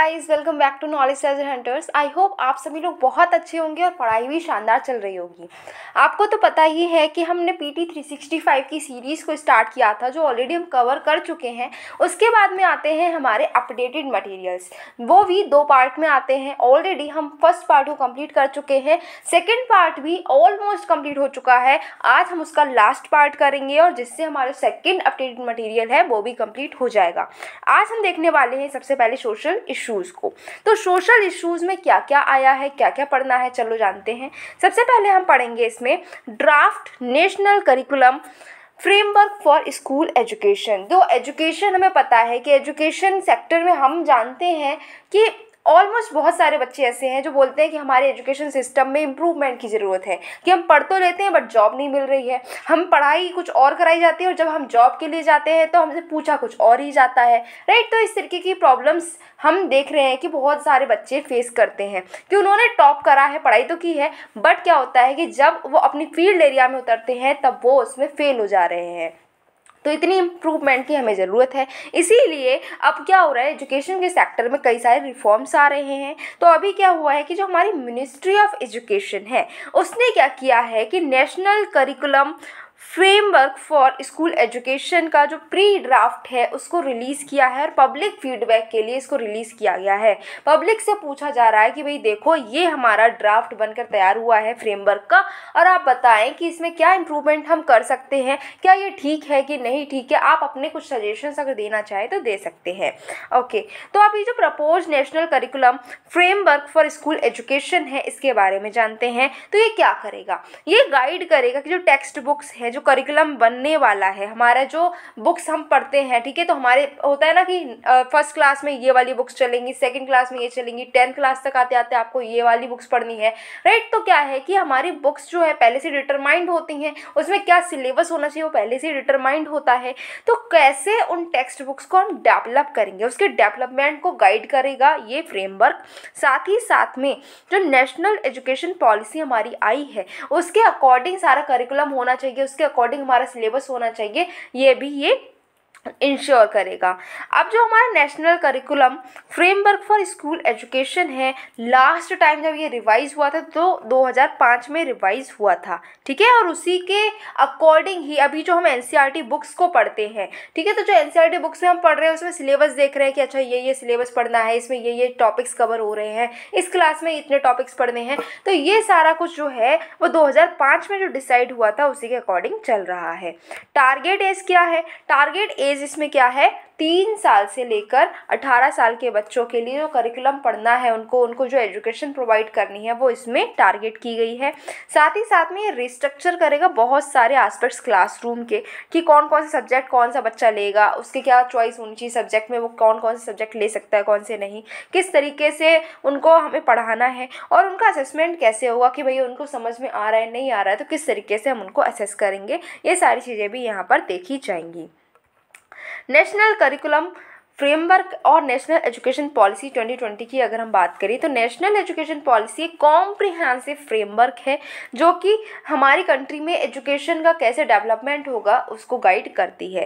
guys welcome back to knowledge ledger hunters I hope आप सभी लोग बहुत अच्छे होंगे और पढ़ाई भी शानदार चल रही होगी आपको तो पता ही है कि हमने पीटी 365 की सीरीज़ को स्टार्ट किया था जो ऑलरेडी हम कवर कर चुके हैं उसके बाद में आते हैं हमारे अपडेटेड मटेरियल्स वो भी दो पार्ट में आते हैं ऑलरेडी हम फर्स्ट पार्ट को कम्प्लीट कर चुके हैं सेकेंड पार्ट भी ऑलमोस्ट कम्प्लीट हो चुका है आज हम उसका लास्ट पार्ट करेंगे और जिससे हमारा सेकेंड अपडेटेड मटीरियल है वो भी कम्प्लीट हो जाएगा आज हम देखने वाले हैं सबसे पहले सोशल इशू इश्यूज़ को तो सोशल इश्यूज़ में क्या क्या आया है क्या क्या पढ़ना है चलो जानते हैं सबसे पहले हम पढ़ेंगे इसमें draft national curriculum framework for school education दो एजुकेशन हमें पता है कि एजुकेशन सेक्टर में हम जानते हैं कि ऑलमोस्ट बहुत सारे बच्चे ऐसे हैं जो बोलते हैं कि हमारे एजुकेशन सिस्टम में इम्प्रूवमेंट की ज़रूरत है कि हम पढ़ तो लेते हैं बट जॉब नहीं मिल रही है हम पढ़ाई कुछ और कराई जाती है और जब हम जॉब के लिए जाते हैं तो हमसे पूछा कुछ और ही जाता है राइट तो इस तरीके की प्रॉब्लम्स हम देख रहे हैं कि बहुत सारे बच्चे फेस करते हैं कि उन्होंने टॉप करा है पढ़ाई तो की है बट क्या होता है कि जब वो अपनी फील्ड एरिया में उतरते हैं तब वो उसमें फ़ेल हो जा रहे हैं तो इतनी इम्प्रूवमेंट की हमें ज़रूरत है इसीलिए अब क्या हो रहा है एजुकेशन के सेक्टर में कई सारे रिफॉर्म्स आ रहे हैं तो अभी क्या हुआ है कि जो हमारी मिनिस्ट्री ऑफ एजुकेशन है उसने क्या किया है कि national curriculum framework for school education का जो प्री ड्राफ्ट है उसको रिलीज़ किया है और पब्लिक फीडबैक के लिए इसको रिलीज़ किया गया है पब्लिक से पूछा जा रहा है कि भाई देखो ये हमारा ड्राफ्ट बनकर तैयार हुआ है फ्रेमवर्क का और आप बताएं कि इसमें क्या इम्प्रूवमेंट हम कर सकते हैं क्या ये ठीक है कि नहीं ठीक है आप अपने कुछ सजेशन्स अगर देना चाहें तो दे सकते हैं ओके तो आप ये जो propose national curriculum framework for school education है इसके बारे में जानते हैं तो ये क्या करेगा ये गाइड करेगा कि जो टेक्स्ट बुक्स हैं हैं जो करिकुलम बनने वाला है हमारा जो बुक्स हम पढ़ते हैं ठीक है तो हमारे होता है ना कि फर्स्ट क्लास में ये वाली बुक्स चलेंगी सेकेंड क्लास में ये चलेंगी टेंथ क्लास तक आते आते आपको ये वाली बुक्स पढ़नी है राइट तो क्या है कि हमारी बुक्स जो है पहले से डिटरमाइंड होती हैं उसमें क्या सिलेबस होना चाहिए वो पहले से डिटरमाइंड होता है तो कैसे उन टेक्स्ट बुक्स को हम डेवलप करेंगे उसके डेवलपमेंट को गाइड करेगा ये फ्रेमवर्क साथ ही साथ में जो नेशनल एजुकेशन पॉलिसी हमारी आई है उसके अकॉर्डिंग सारा करिकुलम होना चाहिए उसके जिसके अकॉर्डिंग हमारा सिलेबस होना चाहिए ये भी ये इंश्योर करेगा अब जो हमारा national curriculum framework for school education है लास्ट टाइम जब ये रिवाइज हुआ था तो 2005 में रिवाइज हुआ था ठीक है और उसी के अकॉर्डिंग ही अभी जो हम एन बुक्स e को पढ़ते हैं ठीक है तो जो एन बुक्स e में हम पढ़ रहे हैं उसमें सिलेबस देख रहे हैं कि अच्छा ये ये सिलेबस पढ़ना है इसमें ये ये टॉपिक्स कवर हो रहे हैं इस क्लास में इतने टॉपिक्स पढ़ने हैं तो ये सारा कुछ जो है वो दो में जो डिसाइड हुआ था उसी के अकॉर्डिंग चल रहा है टारगेट एज क्या है टारगेट एज एज इसमें क्या है तीन साल से लेकर अठारह साल के बच्चों के लिए जो करिकुलम पढ़ना है उनको उनको जो एजुकेशन प्रोवाइड करनी है वो इसमें टारगेट की गई है साथ ही साथ में ये रिस्ट्रक्चर करेगा बहुत सारे आस्पेक्ट्स क्लासरूम के कि कौन कौन से सब्जेक्ट कौन सा बच्चा लेगा उसके क्या चॉइस होनी चाहिए सब्जेक्ट में वो कौन कौन से सब्जेक्ट ले सकता है कौन से नहीं किस तरीके से उनको हमें पढ़ाना है और उनका असेसमेंट कैसे होगा कि भैया उनको समझ में आ रहा है नहीं आ रहा है तो किस तरीके से हम उनको असेस करेंगे ये सारी चीज़ें भी यहाँ पर देखी जाएंगी नेशनल करिकुलम फ्रेमवर्क और नेशनल एजुकेशन पॉलिसी 2020 की अगर हम बात करें तो नेशनल एजुकेशन पॉलिसी एक कॉम्प्रिहेंसिव फ्रेमवर्क है जो कि हमारी कंट्री में एजुकेशन का कैसे डेवलपमेंट होगा उसको गाइड करती है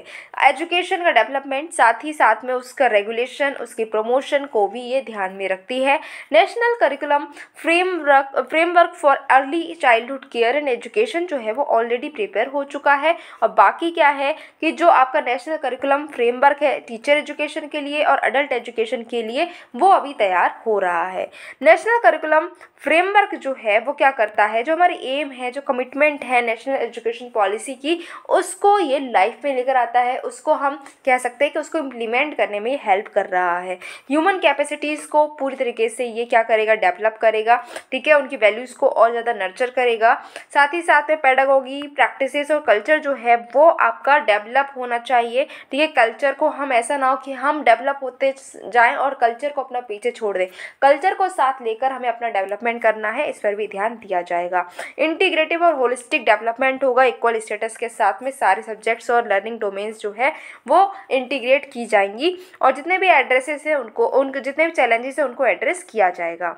एजुकेशन का डेवलपमेंट साथ ही साथ में उसका रेगुलेशन उसकी प्रमोशन को भी ये ध्यान में रखती है national curriculum framework framework for early childhood care and education जो है वो ऑलरेडी प्रिपेयर हो चुका है और बाकी क्या है कि जो आपका नेशनल करिकुलम फ्रेमवर्क है टीचर एजुकेशन एजुकेशन के लिए और अडल्ट एजुकेशन के लिए वो अभी तैयार हो रहा है नेशनल करिकुलम फ्रेमवर्क जो है वो क्या करता है जो हमारी एम है जो कमिटमेंट है नेशनल एजुकेशन पॉलिसी की उसको ये लाइफ में लेकर आता है उसको हम कह सकते हैं कि उसको इम्प्लीमेंट करने में हेल्प कर रहा है ह्यूमन कैपेसिटीज़ को पूरी तरीके से ये क्या करेगा डेवलप करेगा ठीक है उनकी वैल्यूज़ को और ज़्यादा नर्चर करेगा साथ ही साथ में पैडागोगी प्रैक्टिसेस और कल्चर जो है वो आपका डेवलप होना चाहिए ठीक है कल्चर को हम ऐसा ना हो कि हम हम डेवलप होते जाएं और कल्चर को अपना पीछे छोड़ दें कल्चर को साथ लेकर हमें अपना डेवलपमेंट करना है इस पर भी ध्यान दिया जाएगा इंटीग्रेटिव और होलिस्टिक डेवलपमेंट होगा इक्वल स्टेटस के साथ में सारे सब्जेक्ट्स और लर्निंग डोमेन्स जो है वो इंटीग्रेट की जाएंगी और जितने भी एड्रेसेस हैं उनको उन जितने भी चैलेंजेस हैं उनको एड्रेस किया जाएगा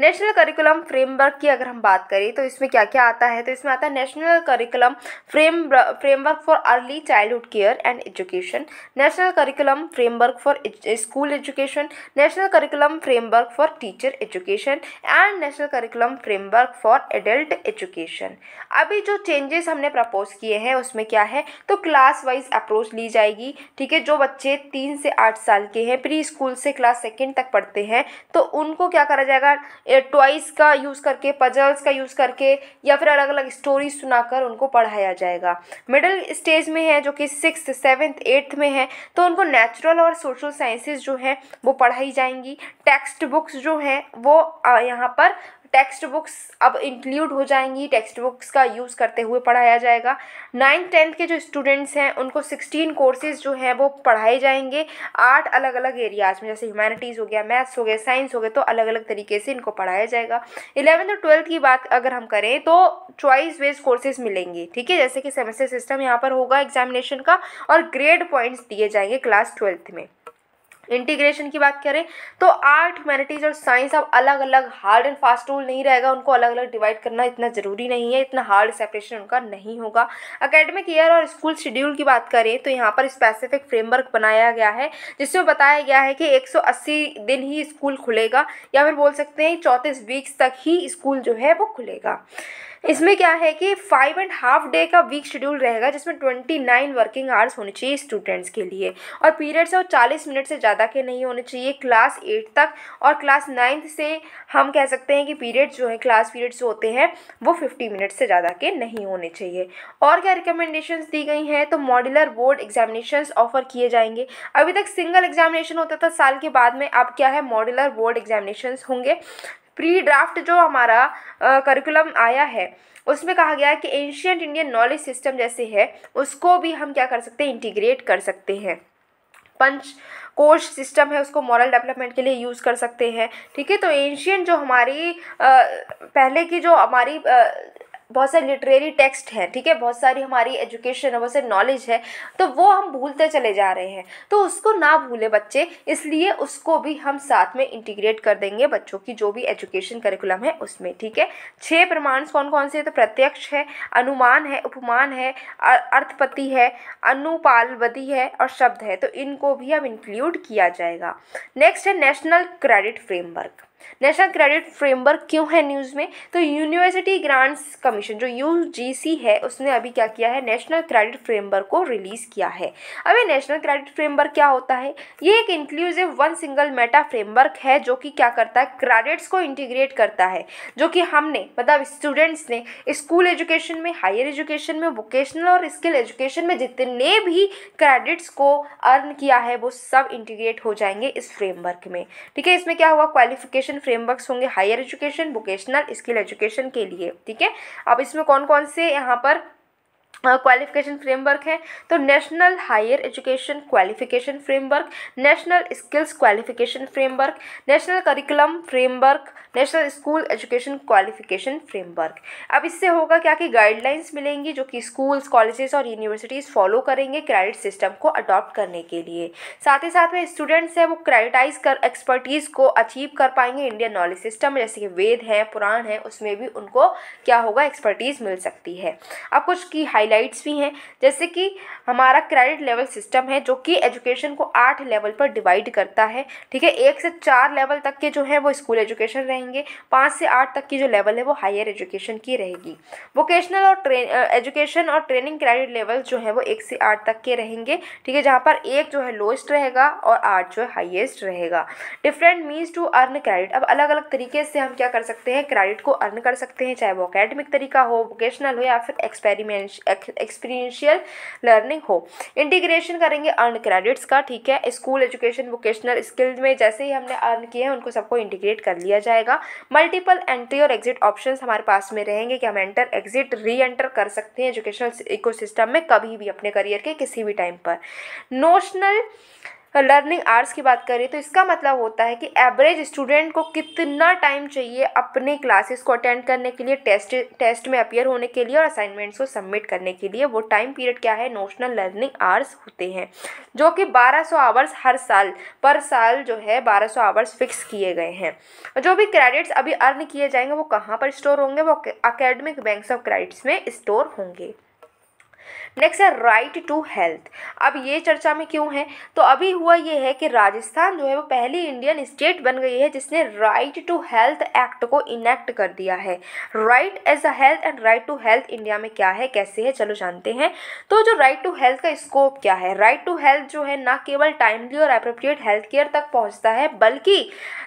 नेशनल करिकुलम फ्रेमवर्क की अगर हम बात करें तो इसमें क्या क्या आता है तो इसमें आता है national curriculum frame framework for early childhood care and education national curriculum framework for school education national curriculum framework for teacher education and national curriculum framework for adult education अभी जो चेंजेस हमने प्रपोज किए हैं उसमें क्या है तो class wise approach ली जाएगी ठीक है जो बच्चे तीन से आठ साल के हैं प्री स्कूल से क्लास सेकेंड तक पढ़ते हैं तो उनको क्या करा जाएगा टॉयज़ का यूज़ करके पजल्स का यूज़ करके या फिर अलग अलग स्टोरी सुनाकर उनको पढ़ाया जाएगा मिडिल स्टेज में है जो कि सिक्स सेवन्थ एट्थ में है तो उनको नेचुरल और सोशल साइंसेज जो हैं वो पढ़ाई जाएंगी टेक्स्ट बुक्स जो हैं वो यहाँ पर टेक्स्ट बुक्स अब इंक्लूड हो जाएंगी टेक्स्ट बुक्स का यूज़ करते हुए पढ़ाया जाएगा नाइन्थ टेंथ के जो स्टूडेंट्स हैं उनको सिक्सटीन कोर्सेज जो हैं वो पढ़ाए जाएंगे आठ अलग अलग एरियाज़ में जैसे ह्यूमैनिटीज़ हो गया मैथ्स हो गया साइंस हो गया तो अलग अलग तरीके से इनको पढ़ाया जाएगा इलेवेंथ और ट्वेल्थ की बात अगर हम करें तो चॉइस वेज कोर्सेज मिलेंगे ठीक है जैसे कि सेमेस्टर सिस्टम यहाँ पर होगा एग्जामिनेशन का और ग्रेड पॉइंट्स दिए जाएंगे क्लास ट्वेल्थ में इंटीग्रेशन की बात करें तो आर्ट ह्यूमैनिटीज़ और साइंस अब अलग अलग हार्ड एंड फास्ट रूल नहीं रहेगा उनको अलग अलग डिवाइड करना इतना ज़रूरी नहीं है इतना हार्ड सेपरेशन उनका नहीं होगा अकेडमिक ईयर और स्कूल शेड्यूल की बात करें तो यहाँ पर स्पेसिफिक फ्रेमवर्क बनाया गया है जिसमें बताया गया है कि एक दिन ही स्कूल खुलेगा या फिर बोल सकते हैं चौंतीस वीक्स तक ही स्कूल जो है वो खुलेगा इसमें क्या है कि फाइव एंड हाफ डे का वीक शेड्यूल रहेगा जिसमें ट्वेंटी नाइन वर्किंग आवर्स होने चाहिए स्टूडेंट्स के लिए और पीरियड्स और चालीस मिनट से ज़्यादा के नहीं होने चाहिए क्लास एट तक और क्लास नाइन्थ से हम कह सकते हैं कि पीरियड्स जो हैं क्लास पीरियड्स जो होते हैं वो फिफ्टी मिनट से ज़्यादा के नहीं होने चाहिए और क्या रिकमेंडेशन दी गई हैं तो मॉड्यूलर बोर्ड एग्जामिनेशन ऑफर किए जाएंगे अभी तक सिंगल एग्जामिनेशन होता था साल के बाद में अब क्या है मॉड्यूलर बोर्ड एग्जामिनेशन होंगे प्री ड्राफ्ट जो हमारा करिकुलम आया है उसमें कहा गया है कि एंशियंट इंडियन नॉलेज सिस्टम जैसे है उसको भी हम क्या कर सकते हैं इंटीग्रेट कर सकते हैं पंच कोर्स सिस्टम है उसको मॉरल डेवलपमेंट के लिए यूज़ कर सकते हैं ठीक है तो एंशियन जो हमारी आ, पहले की जो हमारी बहुत सारे लिटरेरी टेक्स्ट हैं ठीक है बहुत सारी हमारी एजुकेशन है बहुत सारी नॉलेज है तो वो हम भूलते चले जा रहे हैं तो उसको ना भूले बच्चे इसलिए उसको भी हम साथ में इंटीग्रेट कर देंगे बच्चों की जो भी एजुकेशन करिकुलम है उसमें ठीक है छः प्रमाण कौन कौन से तो प्रत्यक्ष है अनुमान है उपमान है अर्थपति है अनुपालवधि है और शब्द है तो इनको भी अब इंक्लूड किया जाएगा नेक्स्ट है national credit framework national credit framework क्यों है न्यूज़ में तो यूनिवर्सिटी ग्रांट्स कमीशन जो यू है उसने अभी क्या किया है नेशनल क्रेडिट फ्रेमवर्क को रिलीज़ किया है अभी नेशनल क्रेडिट फ्रेमवर्क क्या होता है ये एक inclusive one single meta framework है जो कि क्या करता है क्रेडिट्स को इंटीग्रेट करता है जो कि हमने मतलब स्टूडेंट्स ने स्कूल एजुकेशन में हायर एजुकेशन में वोकेशनल और स्किल एजुकेशन में जितने भी क्रेडिट्स को अर्न किया है वो सब इंटीग्रेट हो जाएंगे इस फ्रेमवर्क में ठीक है इसमें क्या हुआ क्वालिफिकेशन एजुकेशन फ्रेमवर्क्स होंगे higher education vocational skill education के लिए ठीक है अब इसमें कौन कौन से यहाँ पर क्वालिफिकेशन uh, फ्रेमवर्क है तो national higher education qualification framework national skills qualification framework national curriculum framework national school education qualification framework अब इससे होगा क्या कि गाइडलाइंस मिलेंगी जो कि स्कूल्स कॉलेजेस और यूनिवर्सिटीज़ फॉलो करेंगे क्रेडिट सिस्टम को अडॉप्ट करने के लिए साथ ही साथ में स्टूडेंट्स हैं वो क्रेडिटाइज कर एक्सपर्टीज़ को अचीव कर पाएंगे इंडियन नॉलेज सिस्टम जैसे कि वेद हैं पुराण हैं उसमें भी उनको क्या होगा एक्सपर्टीज़ मिल सकती है अब कुछ की हाईलाइट्स भी हैं जैसे कि हमारा क्रेडिट लेवल सिस्टम है जो कि एजुकेशन को आठ लेवल पर डिवाइड करता है ठीक है एक से चार लेवल तक के जो है वो स्कूल एजुकेशन रहे रहेंगे पाँच से आठ तक की जो लेवल है वो हायर एजुकेशन की रहेगी वोकेशनल और ट्रेन एजुकेशन और ट्रेनिंग क्रेडिट लेवल जो है वो एक से आठ तक के रहेंगे ठीक है जहाँ पर एक जो है लोएस्ट रहेगा और आठ जो है हाइएस्ट रहेगा different means to earn credit अब अलग अलग तरीके से हम क्या कर सकते हैं क्रेडिट को अर्न कर सकते हैं चाहे वो अकेडमिक तरीका हो वोकेशनल हो या फिर एक्सपेरिमेंट एक्सपीरियंशियल लर्निंग हो इंटीग्रेशन करेंगे अर्न क्रेडिट्स का ठीक है स्कूल एजुकेशन वोकेशनल स्किल्स में जैसे ही हमने अर्न किए हैं उनको सबको इंटीग्रेट कर लिया जाएगा रहेगा मल्टीपल एंट्री और एग्जिट ऑप्शन हमारे पास में रहेंगे कि हम एंटर एग्जिट री एंटर कर सकते हैं एजुकेशनल इकोसिस्टम में कभी भी अपने करियर के किसी भी टाइम पर नोशनल लर्निंग आर्स की बात करें तो इसका मतलब होता है कि एवरेज स्टूडेंट को कितना टाइम चाहिए अपने क्लासेस को अटेंड करने के लिए टेस्ट टेस्ट में अपियर होने के लिए और असाइनमेंट्स को सबमिट करने के लिए वो टाइम पीरियड क्या है नोशनल लर्निंग आर्स होते हैं जो कि 1200 आवर्स हर साल पर साल जो है 1200 आवर्स फिक्स किए गए हैं जो भी क्रेडिट्स अभी अर्न किए जाएंगे वो कहाँ पर स्टोर होंगे वो अकेडमिक बैंक्स ऑफ क्रेडिट्स में स्टोर होंगे नेक्स्ट है राइट टू हेल्थ अब ये चर्चा में क्यों है तो अभी हुआ ये है कि राजस्थान जो है वो पहली इंडियन स्टेट बन गई है जिसने राइट टू हेल्थ एक्ट को इनेक्ट कर दिया है right as a health and right to health India में क्या है कैसे है चलो जानते हैं तो जो राइट टू हेल्थ का स्कोप क्या है राइट टू हेल्थ जो है ना केवल टाइमली और अप्रोप्रिएट हेल्थ केयर तक पहुँचता है बल्कि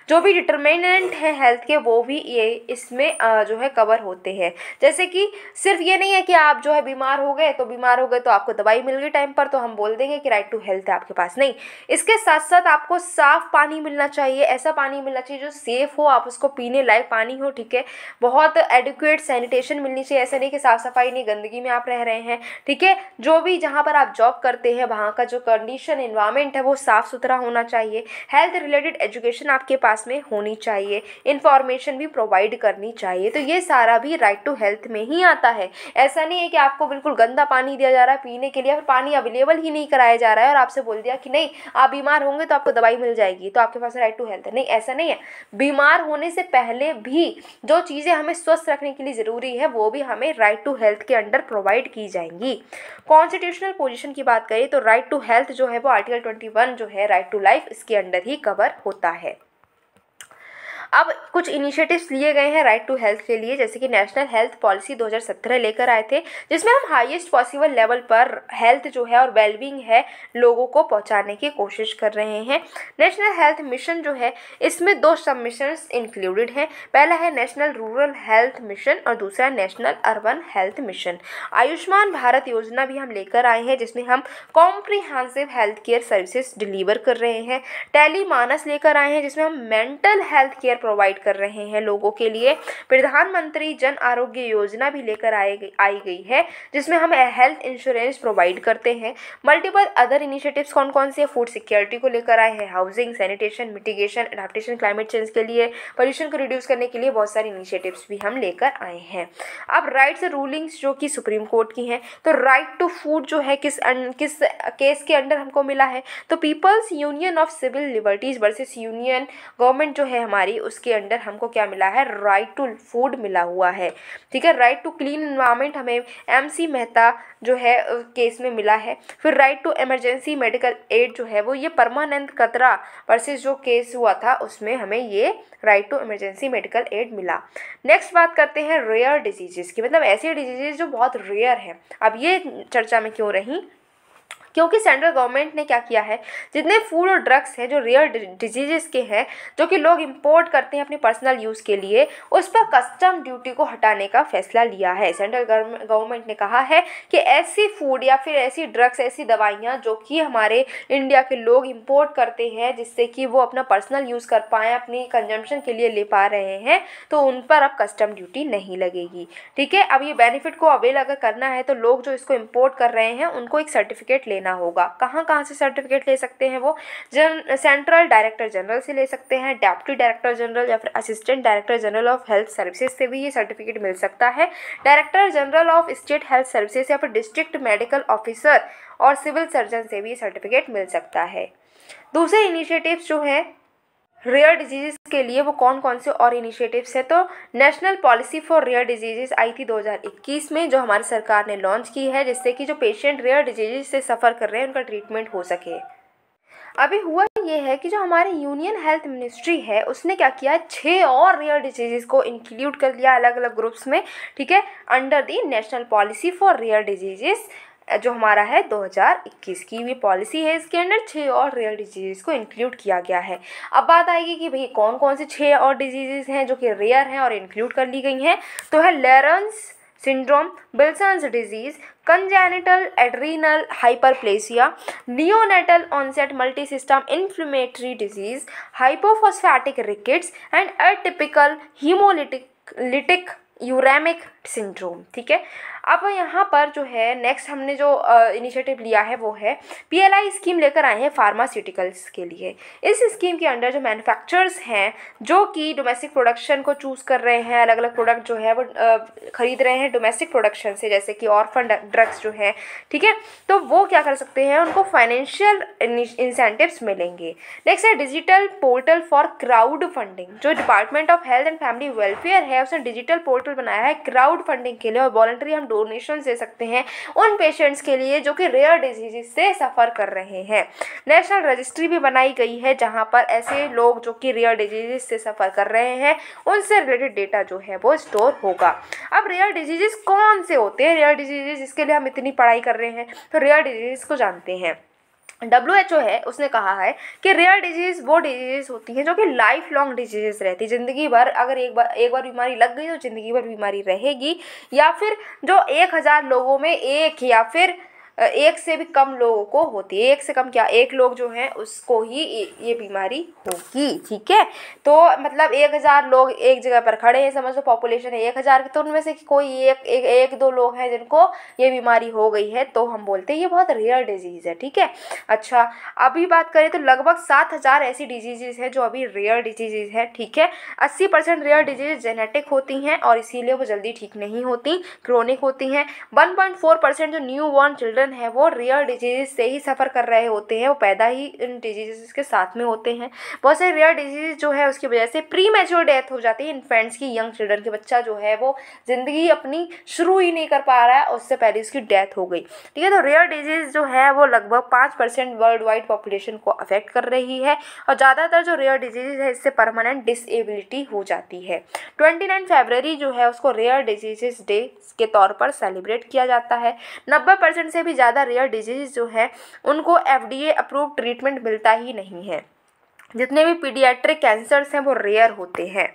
जो भी डिटर्मिनेंट है हेल्थ के वो भी ये इसमें जो है कवर होते हैं जैसे कि सिर्फ ये नहीं है कि आप जो है बीमार हो गए तो बीमार हो गए तो आपको दवाई मिल गई टाइम पर तो हम बोल देंगे कि राइट टू हेल्थ है आपके पास नहीं इसके साथ साथ आपको साफ़ पानी मिलना चाहिए ऐसा पानी मिलना चाहिए जो सेफ़ हो आप उसको पीने लायक पानी हो ठीक है बहुत एडिक्वेट सैनिटेशन मिलनी चाहिए ऐसा नहीं कि साफ़ सफाई नहीं गंदगी में आप रह रहे हैं ठीक है जो भी जहाँ पर आप जॉब करते हैं वहाँ का जो कंडीशन इन्वायरमेंट है वो साफ़ सुथरा होना चाहिए हेल्थ रिलेटेड एजुकेशन आपके पास में होनी चाहिए इन्फॉर्मेशन भी प्रोवाइड करनी चाहिए तो ये सारा भी राइट टू हेल्थ में ही आता है ऐसा नहीं है कि आपको बिल्कुल गंदा पानी दिया दिया जा रहा है पीने के लिए फिर पानी अवेलेबल ही नहीं कराया जा रहा है और आपसे बोल दिया कि नहीं आप बीमार होंगे तो आपको दवाई मिल जाएगी तो आपके पास राइट टू हेल्थ है नहीं ऐसा नहीं है बीमार होने से पहले भी जो चीज़ें हमें स्वस्थ रखने के लिए ज़रूरी है वो भी हमें राइट टू हेल्थ के अंडर प्रोवाइड की जाएंगी कॉन्स्टिट्यूशनल पोजिशन की बात करें तो राइट टू हेल्थ जो है वो आर्टिकल ट्वेंटी जो है राइट टू लाइफ इसके अंडर ही कवर होता है अब कुछ इनिशिएटिव्स लिए गए हैं राइट टू हेल्थ के लिए जैसे कि नेशनल हेल्थ पॉलिसी 2017 लेकर आए थे जिसमें हम हाईएस्ट पॉसिबल लेवल पर हेल्थ जो है और वेलबींग है लोगों को पहुंचाने की कोशिश कर रहे हैं नेशनल हेल्थ मिशन जो है इसमें दो सब मिशन इंक्लूडेड हैं पहला है नेशनल रूरल हेल्थ मिशन और दूसरा national urban health mission Ayushman Bharat Yojana भी हम लेकर आए हैं जिसमें हम comprehensive health care services deliver कर रहे हैं टेली मानस लेकर आए हैं जिसमें हम मेंटल हेल्थ केयर प्रोवाइड कर रहे हैं लोगों के लिए प्रधानमंत्री जन आरोग्य योजना भी लेकर आए आई गई है जिसमें हम हेल्थ इंश्योरेंस प्रोवाइड करते हैं मल्टीपल अदर इनिशिएटिव्स कौन कौन से फूड सिक्योरिटी को लेकर आए हैं housing sanitation mitigation adaptation climate change के लिए पॉल्यूशन को रिड्यूस करने के लिए बहुत सारे इनिशिएटिव्स भी हम लेकर आए हैं अब राइट्स रूलिंग्स जो कि सुप्रीम कोर्ट की हैं तो राइट टू फूड जो है किस अन, अं, किस केस के अंडर हमको मिला है तो people's union of civil liberties versus union government जो है हमारी उसके अंडर हमको क्या मिला है राइट टू फूड मिला हुआ है ठीक है राइट टू क्लीन इन्वायरमेंट हमें एम सी मेहता जो है केस में मिला है फिर right to emergency medical aid जो है वो ये परमानंद कतरा वर्सेज जो केस हुआ था उसमें हमें ये right to emergency medical aid मिला नेक्स्ट बात करते हैं रेयर डिजीजेस की मतलब ऐसे डिजीजेज जो बहुत रेयर हैं अब ये चर्चा में क्यों रही क्योंकि सेंट्रल गवर्नमेंट ने क्या किया है जितने फूड और ड्रग्स हैं जो रेयर डिजीजेस के हैं जो कि लोग इम्पोर्ट करते हैं अपने पर्सनल यूज़ के लिए उस पर कस्टम ड्यूटी को हटाने का फैसला लिया है सेंट्रल गवर्नमेंट ने कहा है कि ऐसी फूड या फिर ऐसी ड्रग्स ऐसी दवाइयाँ जो कि हमारे इंडिया के लोग इम्पोर्ट करते हैं जिससे कि वो अपना पर्सनल यूज़ कर पाएँ अपनी कंजम्पशन के लिए ले पा रहे हैं तो उन पर अब कस्टम ड्यूटी नहीं लगेगी ठीक है अब ये बेनिफिट को अवेल अगर करना है तो लोग जो इसको इम्पोर्ट कर रहे हैं उनको एक सर्टिफिकेट लेना लेना होगा कहाँ कहाँ से सर्टिफिकेट ले सकते हैं वो जन सेंट्रल डायरेक्टर जनरल से ले सकते हैं डेप्टी डायरेक्टर जनरल या फिर assistant director general of health services से भी ये सर्टिफिकेट मिल सकता है director general of state health services या फिर डिस्ट्रिक्ट मेडिकल ऑफिसर और सिविल सर्जन से भी ये सर्टिफिकेट मिल सकता है दूसरे इनिशिएटिव्स जो हैं रेयर डिजीजेस के लिए वो कौन कौन से और इनिशिएटिव्स है तो national policy for rare diseases आई थी 2021 में जो हमारी सरकार ने लॉन्च की है जिससे कि जो पेशेंट रेयर डिजीजेस से सफ़र कर रहे हैं उनका ट्रीटमेंट हो सके अभी हुआ ये है कि जो हमारी यूनियन हेल्थ मिनिस्ट्री है उसने क्या किया छः और रेयर डिजीज़ को इंक्लूड कर लिया अलग अलग ग्रुप्स में ठीक है under the national policy for rare disease जो हमारा है 2021 की भी पॉलिसी है इसके अंदर छः और रेयर डिजीज़ को इंक्लूड किया गया है अब बात आएगी कि भाई कौन कौन से छः और डिजीज़ हैं जो कि रेयर हैं और इंक्लूड कर ली गई हैं तो है Laron's syndrome Wilson's disease congenital adrenal hyperplasia neonatal onset multi system inflammatory disease hypophosphataemic rickets and atypical haemolytic lytic uraemic syndrome ठीक है अब यहाँ पर जो है नेक्स्ट हमने जो इनिशिएटिव लिया है वो है पीएलआई स्कीम लेकर आए हैं फार्मास्यूटिकल्स के लिए इस स्कीम के अंडर जो मैन्युफैक्चरर्स हैं जो कि डोमेस्टिक प्रोडक्शन को चूज़ कर रहे हैं अलग अलग प्रोडक्ट जो है वो ख़रीद रहे हैं डोमेस्टिक प्रोडक्शन से जैसे कि ऑर्फन ड्रग्स जो है ठीक है तो वो क्या कर सकते हैं उनको फाइनेंशियल इंसेंटिव्स मिलेंगे नेक्स्ट है digital portal for crowd funding जो department of health and family welfare है उसने डिजिटल पोर्टल बनाया है क्राउड फंडिंग के लिए और वॉलंटरी हम डोनेशन दे सकते हैं उन पेशेंट्स के लिए जो कि रेयर डिजीज से सफ़र कर रहे हैं नेशनल रजिस्ट्री भी बनाई गई है जहाँ पर ऐसे लोग जो कि रेयर डिजीज से सफ़र कर रहे हैं उनसे रिलेटेड डेटा जो है वो स्टोर होगा अब रेयर डिजीजेस कौन से होते हैं रेयर डिजीज इसके लिए हम इतनी पढ़ाई कर रहे हैं तो रेयर डिजीज को जानते हैं डब्ल्यू एच ओ है उसने कहा है कि रेयर डिजीज़ वो डिजीज़ होती हैं जो कि लाइफ लॉन्ग डिजीज़ रहती है ज़िंदगी भर अगर एक बार एक बार बीमारी लग गई तो ज़िंदगी भर बीमारी रहेगी या फिर जो एक हज़ार लोगों में एक या फिर एक से भी कम लोगों को होती है एक से कम क्या एक लोग जो हैं उसको ही ये बीमारी होगी ठीक है तो मतलब एक हज़ार लोग एक जगह पर खड़े हैं समझ लो पॉपुलेशन है एक हज़ार की तो उनमें से कोई एक एक, एक दो लोग हैं जिनको ये बीमारी हो गई है तो हम बोलते हैं ये बहुत रेयर डिजीज़ है ठीक है अच्छा अभी बात करें तो लगभग सात हज़ार ऐसी डिजीज़ हैं जो अभी रेयर डिजीज़ हैं ठीक है अस्सी परसेंट रेयर डिजीज़ जेनेटिक होती हैं और इसीलिए वो जल्दी ठीक नहीं होती क्रोनिक होती हैं वन पॉइंट फोर परसेंट जो न्यू बॉर्न चिल्ड्रन इंसान है वो रेयर डिजीज से ही सफ़र कर रहे होते हैं वो पैदा ही इन डिजीज़ के साथ में होते हैं बहुत सारे रेयर डिजीज़ जो है उसकी वजह से प्री मेच्योर डेथ हो जाती है इन्फेंट्स की यंग चिल्ड्रन के बच्चा जो है वो ज़िंदगी अपनी शुरू ही नहीं कर पा रहा है उससे पहले उसकी डेथ हो गई ठीक है तो रेयर डिजीज़ जो है वो लगभग पाँच परसेंट वर्ल्ड वाइड पॉपुलेशन को अफेक्ट कर रही है और ज़्यादातर जो रेयर डिजीज़ है इससे परमानेंट डिसेबिलिटी हो जाती है ट्वेंटी नाइन फेबररी जो है उसको रेयर डिजीज़ डे के तौर पर सेलिब्रेट किया जाता है नब्बे परसेंट से भी भी ज़्यादा रेयर डिजीज़ जो है उनको एफ अप्रूव ट्रीटमेंट मिलता ही नहीं है जितने भी पीडियाट्रिक कैंसर्स हैं वो रेयर होते हैं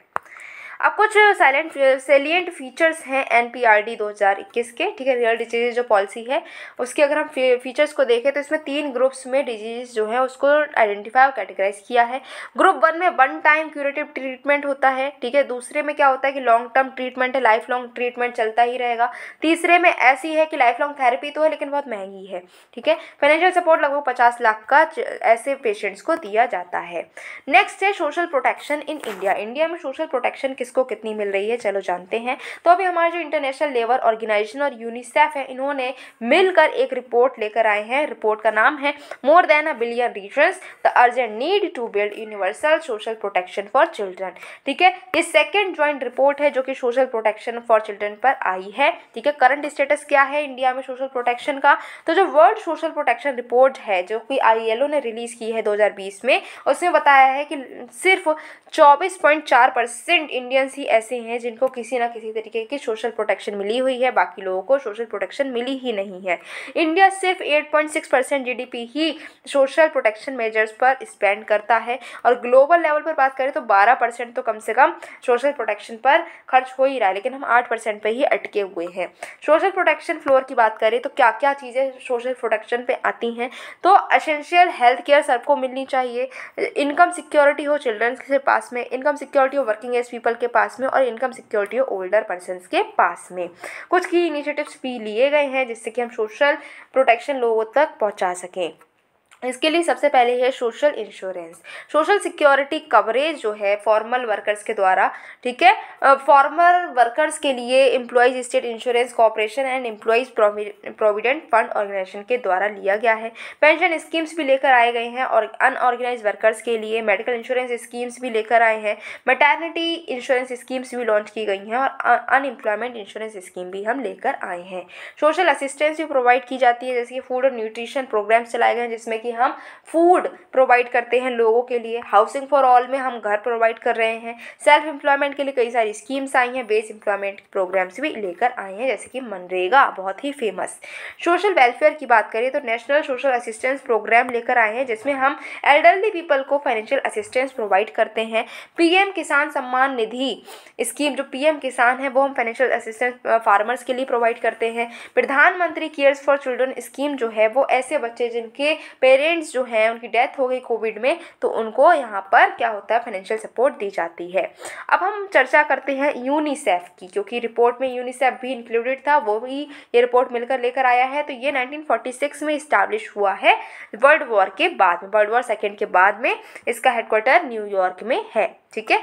अब कुछ साइलेंट सेलियंट फीचर्स हैं एन पी आर डी दो हज़ार इक्कीस के ठीक है रियल डिजीज जो पॉलिसी है उसके अगर हम फीचर्स को देखें तो इसमें तीन ग्रुप्स में डिजीज जो है उसको आइडेंटिफाई और कैटेगराइज किया है ग्रुप वन में वन टाइम क्यूरेटिव ट्रीटमेंट होता है ठीक है दूसरे में क्या होता है कि लॉन्ग टर्म ट्रीटमेंट है लाइफ लॉन्ग ट्रीटमेंट चलता ही रहेगा तीसरे में ऐसी है कि लाइफ लॉन्ग थेरेपी तो है लेकिन बहुत महंगी है ठीक है फाइनेंशियल सपोर्ट लगभग पचास लाख का ऐसे पेशेंट्स को दिया जाता है नेक्स्ट है social protection in India India में सोशल प्रोटेक्शन किस किसको कितनी मिल रही है चलो जानते हैं तो अभी हमारे जो इंटरनेशनल लेबर ऑर्गेनाइजेशन और यूनिसेफ है इन्होंने मिलकर एक रिपोर्ट लेकर आए हैं रिपोर्ट का नाम है more than a billion reasons the urgent need to build universal social protection for children ठीक है ये सेकेंड ज्वाइंट रिपोर्ट है जो कि सोशल प्रोटेक्शन फॉर चिल्ड्रन पर आई है ठीक है करंट स्टेटस क्या है इंडिया में सोशल प्रोटेक्शन का तो जो वर्ल्ड सोशल प्रोटेक्शन रिपोर्ट है जो कि आई e ने रिलीज की है 2020 में उसमें बताया है कि सिर्फ 24.4 परसेंट इंडिया इंडियंस ही ऐसे हैं जिनको किसी ना किसी तरीके की सोशल प्रोटेक्शन मिली हुई है बाकी लोगों को सोशल प्रोटेक्शन मिली ही नहीं है इंडिया सिर्फ 8.6 परसेंट जीडीपी ही सोशल प्रोटेक्शन मेजर्स पर स्पेंड करता है और ग्लोबल लेवल पर बात करें तो बारह परसेंट तो कम से कम सोशल प्रोटेक्शन पर खर्च हो ही रहा है लेकिन हम आठ परसेंट पर ही अटके हुए हैं सोशल प्रोटेक्शन फ्लोर की बात करें तो क्या क्या चीज़ें सोशल प्रोटेक्शन पर आती हैं तो असेंशियल हेल्थ केयर सबको मिलनी चाहिए इनकम सिक्योरिटी हो चिल्ड्रंस के पास में इनकम सिक्योरिटी हो वर्किंग एज पीपल के के पास में और इनकम सिक्योरिटी ओल्डर पर्सन के पास में कुछ की इनिशिएटिव्स भी लिए गए हैं जिससे कि हम सोशल प्रोटेक्शन लोगों तक पहुंचा सकें इसके लिए सबसे पहले है social insurance social security coverage जो है फॉर्मल वर्कर्स के द्वारा ठीक है फॉर्मल वर्कर्स के लिए employees state insurance corporation and employees provident fund organisation के द्वारा लिया गया है पेंशन स्कीम्स भी लेकर आए गए हैं और अनऑर्गेनाइज वर्कर्स के लिए मेडिकल इंश्योरेंस स्कीम्स भी लेकर आए हैं मेटर्निटी इंश्योरेंस स्कीम्स भी लॉन्च की गई हैं और अनएम्प्लॉयमेंट इंश्योरेंस स्कीम भी हम लेकर आए हैं सोशल असिस्टेंस भी प्रोवाइड की जाती है जैसे कि फूड और न्यूट्रिशन प्रोग्राम्स चलाए गए हैं जिसमें कि हम फूड प्रोवाइड करते हैं लोगों के लिए हाउसिंग फॉर ऑल में हम घर प्रोवाइड कर रहे हैं सेल्फ एम्प्लॉयमेंट के लिए कई सारी स्कीम्स आई हैं बेस एम्प्लॉयमेंट प्रोग्राम्स भी लेकर आए हैं जैसे कि मनरेगा बहुत ही फेमस सोशल वेलफेयर की बात करें तो नेशनल सोशल असिस्टेंस प्रोग्राम लेकर आए हैं जिसमें हम एल्डरली पीपल को फाइनेंशियल असिस्टेंस प्रोवाइड करते हैं पीएम किसान सम्मान निधि स्कीम जो पीएम किसान है वो हम फाइनेंशियल असिस्टेंस फार्मर्स के लिए प्रोवाइड करते हैं प्रधानमंत्री केयर्स फॉर चिल्ड्रन स्कीम जो है वो ऐसे बच्चे जिनके पेरेंट्स पेरेंट्स जो हैं उनकी डेथ हो गई कोविड में तो उनको यहाँ पर क्या होता है फाइनेंशियल सपोर्ट दी जाती है अब हम चर्चा करते हैं यूनिसेफ की क्योंकि रिपोर्ट में यूनिसेफ भी इंक्लूडेड था वो भी ये रिपोर्ट मिलकर लेकर आया है तो ये 1946 में इस्टाब्लिश हुआ है वर्ल्ड वॉर के बाद में वर्ल्ड वॉर सेकेंड के बाद में इसका हेडक्वार्टर न्यूयॉर्क में है ठीक है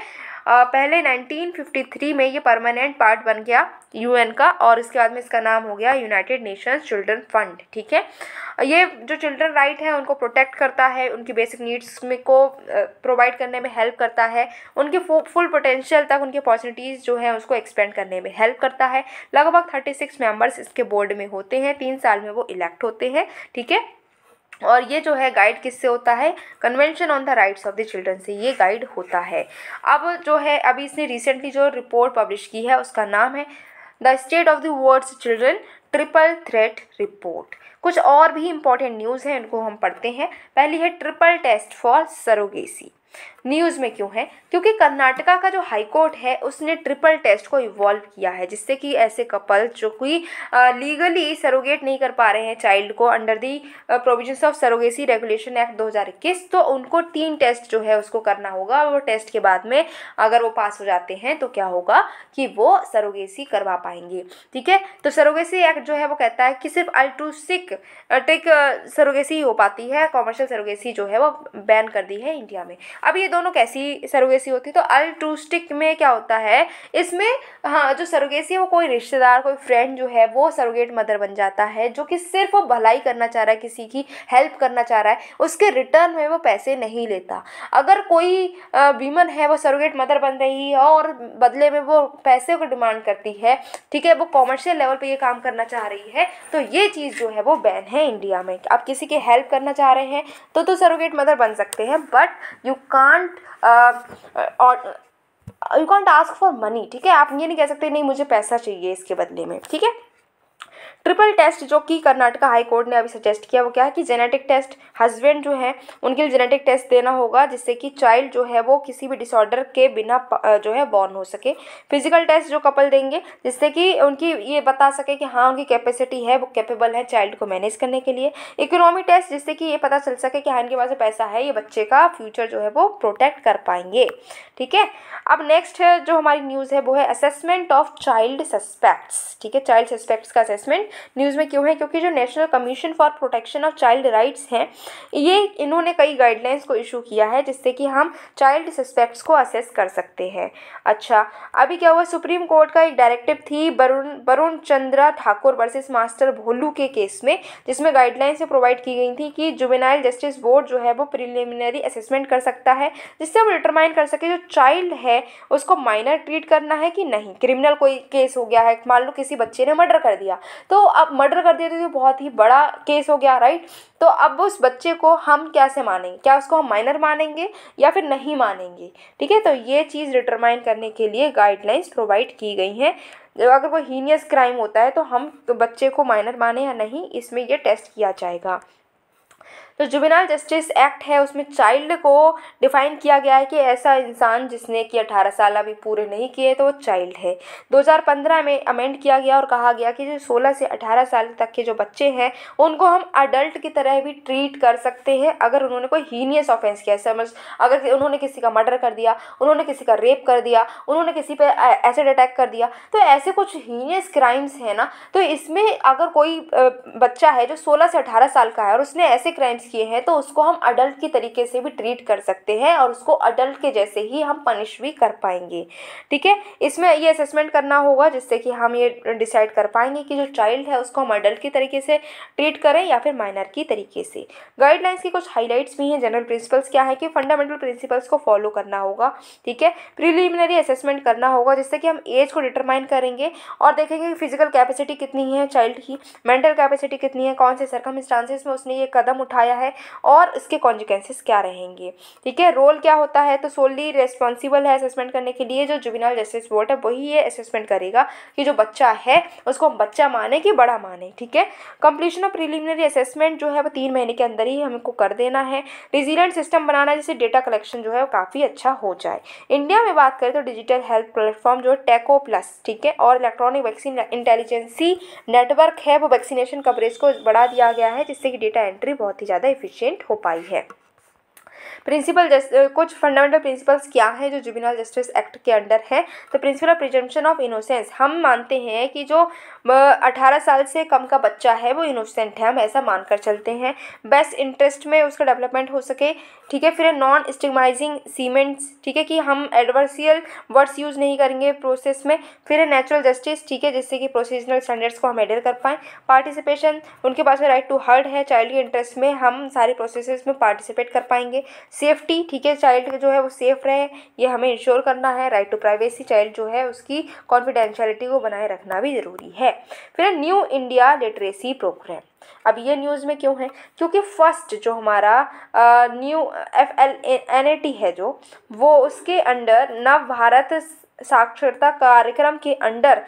पहले 1953 में ये परमानेंट पार्ट बन गया यूएन का और इसके बाद में इसका नाम हो गया यूनाइटेड नेशंस चिल्ड्रन फंड ठीक है ये जो चिल्ड्रन राइट है उनको प्रोटेक्ट करता है उनकी बेसिक नीड्स में को प्रोवाइड करने में हेल्प करता है उनके फुल पोटेंशियल तक उनकी अपॉर्चुनिटीज़ जो है उसको एक्सपेंड करने में हेल्प करता है लगभग थर्टी सिक्स मेम्बर्स इसके बोर्ड में होते हैं तीन साल में वो इलेक्ट होते हैं ठीक है और ये जो है गाइड किससे होता है convention on the rights of the children से ये गाइड होता है अब जो है अभी इसने रिसेंटली जो रिपोर्ट पब्लिश की है उसका नाम है the state of the world's children triple threat report कुछ और भी इम्पॉर्टेंट न्यूज़ हैं उनको हम पढ़ते हैं पहली है triple test for surrogacy news में क्यों है क्योंकि कर्नाटका का जो हाईकोर्ट है उसने ट्रिपल टेस्ट को इवॉल्व किया है जिससे कि ऐसे कपल जो कि लीगली सरोगेट नहीं कर पा रहे हैं चाइल्ड को under the provisions of surrogacy regulation act 2021 तो उनको तीन टेस्ट जो है उसको करना होगा और वो टेस्ट के बाद में अगर वो पास हो जाते हैं तो क्या होगा कि वो सरोगेसी करवा पाएंगे ठीक है तो सरोगेसी एक्ट जो है वो कहता है कि सिर्फ अल्ट्रोसिक टेक सरोगेसी हो पाती है कॉमर्शियल सरोगेसी जो है वो बैन कर दी है इंडिया में अब ये दोनों कैसी सरोगेसी होती है तो अल्ट्रूस्टिक में क्या होता है इसमें हाँ जो सरोगेसी है वो कोई रिश्तेदार कोई फ्रेंड जो है वो सरोगेट मदर बन जाता है जो कि सिर्फ वो भलाई करना चाह रहा है किसी की हेल्प करना चाह रहा है उसके रिटर्न में वो पैसे नहीं लेता अगर कोई वीमन है वो सरोगेट मदर बन रही है और बदले में वो पैसे को डिमांड करती है ठीक है वो कॉमर्शियल लेवल पर ये काम करना चाह रही है तो ये चीज़ जो है वो बैन है इंडिया में आप किसी की हेल्प करना चाह रहे हैं तो तो सरोगेट मदर बन सकते हैं बट यू कान कांट और you can't ask for money ठीक है आप ये नहीं कह सकते नहीं मुझे पैसा चाहिए इसके बदले में ठीक है ट्रिपल टेस्ट जो कि कर्नाटका हाई कोर्ट ने अभी सजेस्ट किया वो क्या है कि जेनेटिक टेस्ट हस्बैंड जो है उनके लिए जेनेटिक टेस्ट देना होगा जिससे कि चाइल्ड जो है वो किसी भी डिसऑर्डर के बिना जो है बॉर्न हो सके फिजिकल टेस्ट जो कपल देंगे जिससे कि उनकी ये बता सके कि हाँ उनकी कैपेसिटी है वो कैपेबल है चाइल्ड को मैनेज करने के लिए इकोनॉमी टेस्ट जिससे कि ये पता चल सके कि हाँ इनके पास पैसा है ये बच्चे का फ्यूचर जो है वो प्रोटेक्ट कर पाएंगे ठीक है अब नेक्स्ट जो हमारी न्यूज़ है वो है असेसमेंट ऑफ चाइल्ड सस्पेक्ट्स ठीक है चाइल्ड सस्पेक्ट्स का असेसमेंट न्यूज़ में क्यों है क्योंकि जो national commission for protection of child rights हैं ये इन्होंने कई गाइडलाइंस को इशू किया है जिससे कि हम चाइल्ड सस्पेक्ट्स को असेस कर सकते हैं अच्छा अभी क्या हुआ सुप्रीम कोर्ट का एक डायरेक्टिव थी वरुण वरुण चंद्रा ठाकुर वर्सेस मास्टर भोलू के केस में जिसमें गाइडलाइंस ये प्रोवाइड की गई थी कि जुबेनाइल जस्टिस बोर्ड जो है वो प्रिलिमिनरी असेसमेंट कर सकता है जिससे वो डिटरमाइन कर सके जो चाइल्ड है उसको माइनर ट्रीट करना है कि नहीं क्रिमिनल कोई केस हो गया है मान लो किसी बच्चे ने मर्डर कर दिया तो तो अब मर्डर कर दिया तो बहुत ही बड़ा केस हो गया राइट तो अब उस बच्चे को हम कैसे मानेंगे क्या उसको हम माइनर मानेंगे या फिर नहीं मानेंगे ठीक है तो ये चीज़ डिटरमाइन करने के लिए गाइडलाइंस प्रोवाइड की गई हैं जब अगर कोई हीनियस क्राइम होता है तो हम तो बच्चे को माइनर माने या नहीं इसमें यह टेस्ट किया जाएगा तो जुबिनाइल जस्टिस एक्ट है उसमें चाइल्ड को डिफाइन किया गया है कि ऐसा इंसान जिसने कि अठारह साल अभी पूरे नहीं किए तो वो चाइल्ड है 2015 में अमेंड किया गया और कहा गया कि जो 16 से 18 साल तक के जो बच्चे हैं उनको हम अडल्ट की तरह भी ट्रीट कर सकते हैं अगर उन्होंने कोई हीनियस ऑफेंस किया समझ मतलब, अगर उन्होंने किसी का मर्डर कर दिया उन्होंने किसी का रेप कर दिया उन्होंने किसी पर एसिड अटैक कर दिया तो ऐसे कुछ हीनियस क्राइम्स हैं ना तो इसमें अगर कोई बच्चा है जो सोलह से अठारह साल का है और उसने ऐसे क्राइम्स ऑफेंस किए हैं तो उसको हम अडल्ट की तरीके से भी ट्रीट कर सकते हैं और उसको अडल्ट के जैसे ही हम पनिश भी कर पाएंगे ठीक है इसमें ये असेसमेंट करना होगा जिससे कि हम ये डिसाइड कर पाएंगे कि जो चाइल्ड है उसको हम अडल्ट की तरीके से ट्रीट करें या फिर माइनर की तरीके से गाइडलाइंस की कुछ हाईलाइट्स भी हैं जनरल प्रिंसिपल्स क्या है कि फंडामेंटल प्रिंसिपल्स को फॉलो करना होगा ठीक है प्रिलिमिनरी असेसमेंट करना होगा जिससे कि हम एज को डिटरमाइन करेंगे और देखेंगे कि फिजिकल कैपेसिटी कितनी है चाइल्ड की मेंटल कैपेसिटी कितनी है कौन से सरकम में उसने ये कदम उठाया गया है और इसके कॉन्जिक्वेंसेस क्या रहेंगे ठीक है रोल क्या होता है तो सोलली रेस्पॉन्सिबल है असेसमेंट करने के लिए जो जुबिनल जस्टिस बोर्ड है वही ये असेसमेंट करेगा कि जो बच्चा है उसको हम बच्चा माने कि बड़ा माने ठीक है कंप्लीशन ऑफ प्रिलिमिनरी असेसमेंट जो है वो तीन महीने के अंदर ही हमको कर देना है रिजिलेंट सिस्टम बनाना जिससे डेटा कलेक्शन जो है वो काफ़ी अच्छा हो जाए इंडिया में बात करें तो डिजिटल हेल्थ प्लेटफॉर्म जो है टेको प्लस ठीक है और इलेक्ट्रॉनिक वैक्सीन इंटेलिजेंसी नेटवर्क है वो वैक्सीनेशन कवरेज को बढ़ा दिया गया है जिससे कि डेटा एंट्री बहुत ही ज़्यादा ज़्यादा इफ़िशियंट हो पाई है प्रिंसिपल कुछ फंडामेंटल प्रिंसिपल्स क्या हैं जो जुबिनल जस्टिस एक्ट के अंडर है तो principle of presumption of innocence हम मानते हैं कि जो अठारह साल से कम का बच्चा है वो इनोसेंट है हम ऐसा मानकर चलते हैं बेस्ट इंटरेस्ट में उसका डेवलपमेंट हो सके ठीक है फिर नॉन स्टिगमाइजिंग सीमेंट्स ठीक है कि हम एडवर्सियल वर्ड्स यूज़ नहीं करेंगे प्रोसेस में फिर नेचुरल जस्टिस ठीक है जिससे कि प्रोसीजनल स्टैंडर्ड्स को हम एडियर कर पाएँ पार्टिसिपेशन उनके पास में राइट टू हर्ड है चाइल्ड के इंटरेस्ट में हम सारे प्रोसेस में पार्टिसिपेट कर पाएंगे सेफ्टी ठीक है चाइल्ड जो है वो सेफ रहे ये हमें इंश्योर करना है राइट टू प्राइवेसी चाइल्ड जो है उसकी कॉन्फिडेंशियलिटी को बनाए रखना भी ज़रूरी है फिर न्यू इंडिया लिटरेसी प्रोग्राम अब ये न्यूज़ में क्यों है क्योंकि फर्स्ट जो हमारा new F L N A T है जो वो उसके अंडर नव भारत साक्षरता कार्यक्रम के अंडर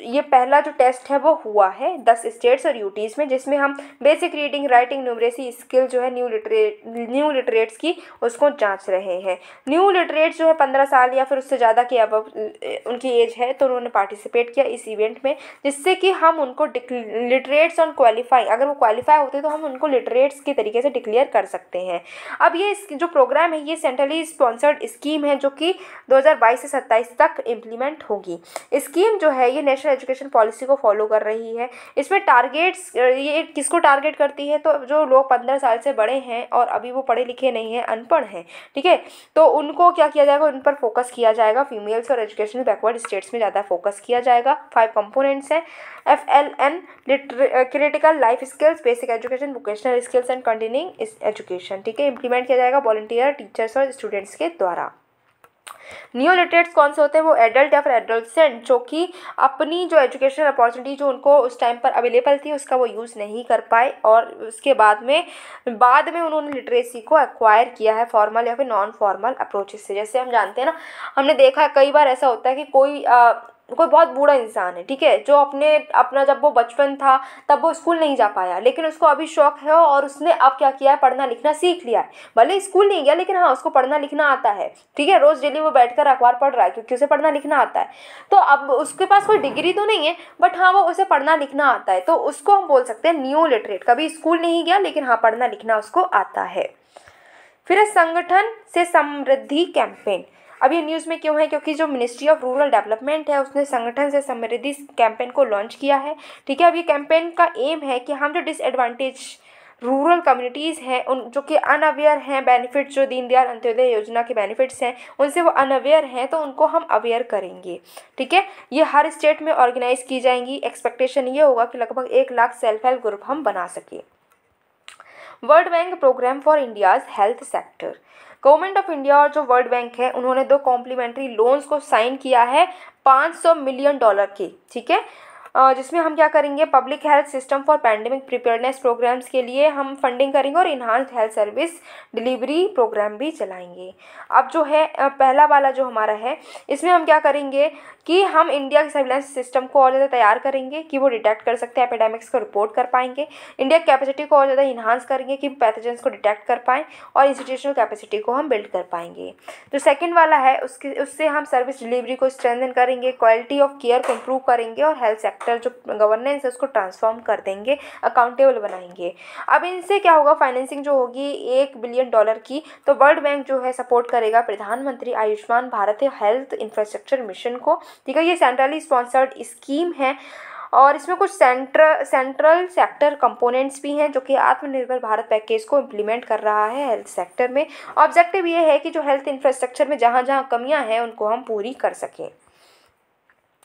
ये पहला जो टेस्ट है वो हुआ है दस स्टेट्स और यूटीज़ में जिसमें हम basic reading writing numeracy skill जो है न्यू लिटरेट न्यू लिटरेट्स की उसको जांच रहे हैं न्यू लिटरेट्स जो है पंद्रह साल या फिर उससे ज़्यादा की अब उनकी एज है तो उन्होंने पार्टिसिपेट किया इस इवेंट में जिससे कि हम उनको लिटरेट्स ऑन क्वालिफाई अगर वो क्वालिफाई होते तो हम उनको लिटरेट्स के तरीके से डिक्लेयर कर सकते हैं अब ये जो प्रोग्राम है ये सेंट्रली स्पॉन्सर्ड स्कीम है जो कि दो से सत्ताईस तक तक इम्प्लीमेंट होगी स्कीम जो है ये नेशनल एजुकेशन पॉलिसी को फॉलो कर रही है इसमें टारगेट्स ये किसको टारगेट करती है तो जो लोग पंद्रह साल से बड़े हैं और अभी वो पढ़े लिखे नहीं हैं अनपढ़ हैं ठीक है तो उनको क्या किया जाएगा उन पर फोकस किया जाएगा फीमेल्स और एजुकेशन बैकवर्ड स्टेट्स में ज़्यादा फोकस किया जाएगा फाइव कंपोनेंट्स हैं F L N critical life skills basic education vocational skills and continuing education ठीक है इंप्लीमेंट किया जाएगा वॉलंटियर टीचर्स और स्टूडेंट्स के द्वारा न्यू लिटरेट्स कौन से होते हैं वो एडल्ट या फिर एडल्टेंट जो कि अपनी जो एजुकेशन अपॉर्चुनिटी जो उनको उस टाइम पर अवेलेबल थी उसका वो यूज़ नहीं कर पाए और उसके बाद में बाद में उन्होंने लिटरेसी को एक्वायर किया है फॉर्मल या फिर नॉन फॉर्मल अप्रोचेस से जैसे हम जानते हैं ना हमने देखा है कई बार ऐसा होता है कि कोई आ, कोई बहुत बूढ़ा इंसान है ठीक है जो अपने अपना जब वो बचपन था तब वो स्कूल नहीं जा पाया लेकिन उसको अभी शौक है और उसने अब क्या किया है पढ़ना लिखना सीख लिया है भले स्कूल नहीं गया लेकिन हाँ उसको पढ़ना लिखना आता है ठीक है रोज़ डेली वो बैठकर अखबार पढ़ रहा है क्योंकि उसे पढ़ना लिखना आता है तो अब उसके पास कोई डिग्री तो नहीं है बट हाँ वो उसे पढ़ना लिखना आता है तो उसको हम बोल सकते हैं न्यू लिटरेट कभी स्कूल नहीं गया लेकिन हाँ पढ़ना लिखना उसको आता है फिर संगठन से समृद्धि कैंपेन अब ये न्यूज़ में क्यों है क्योंकि जो मिनिस्ट्री ऑफ रूरल डेवलपमेंट है उसने संगठन से समृद्धि कैंपेन को लॉन्च किया है ठीक है अब ये कैंपेन का एम है कि हम जो डिसएडवांटेज रूरल कम्युनिटीज़ हैं उन जो कि अनअवेयर हैं बेनिफिट्स जो दीनदयाल अंत्योदय योजना के बेनिफिट्स हैं उनसे वो अनअवेयर हैं तो उनको हम अवेयर करेंगे ठीक है ये हर स्टेट में ऑर्गेनाइज की जाएंगी एक्सपेक्टेशन ये होगा कि लगभग एक लाख सेल्फ हेल्प ग्रुप हम बना सकें world bank program for India's health sector government of India और जो वर्ल्ड बैंक है उन्होंने दो कॉम्प्लीमेंट्री लोन्स को साइन किया है 500 मिलियन डॉलर की ठीक है जिसमें हम क्या करेंगे public health system for pandemic preparedness programs के लिए हम फंडिंग करेंगे और enhanced health service delivery program भी चलाएंगे अब जो है पहला वाला जो हमारा है इसमें हम क्या करेंगे कि हम इंडिया के सर्विलेंस सिस्टम को और ज़्यादा तैयार करेंगे कि वो डिटेक्ट कर सकते हैं एपिडेमिक्स को रिपोर्ट कर पाएंगे इंडिया कैपेसिटी को और ज़्यादा इन्हांस करेंगे कि पैथोजेंस को डिटेक्ट कर पाएँ और इंस्टीट्यूशनल कैपेसिटी को हम बिल्ड कर पाएंगे जो तो सेकेंड वाला है उसकी उससे हम सर्विस डिलीवरी को स्ट्रेंथन करेंगे क्वालिटी ऑफ केयर को इम्प्रूव करेंगे और हेल्थ सेक्टर जो गवर्नेंस है उसको ट्रांसफॉर्म कर देंगे अकाउंटेबल बनाएंगे अब इनसे क्या होगा फाइनेंसिंग जो होगी एक बिलियन डॉलर की तो वर्ल्ड बैंक जो है सपोर्ट करेगा Pradhan Mantri Ayushman Bharat health infrastructure mission को ठीक है ये सेंट्रली स्पॉन्सर्ड स्कीम है और इसमें कुछ सेंट्रल सेंट्रल सेक्टर कंपोनेंट्स भी हैं जो कि आत्मनिर्भर भारत पैकेज को इम्प्लीमेंट कर रहा है हेल्थ सेक्टर में ऑब्जेक्टिव ये है कि जो हेल्थ इंफ्रास्ट्रक्चर में जहाँ जहाँ कमियाँ हैं उनको हम पूरी कर सकें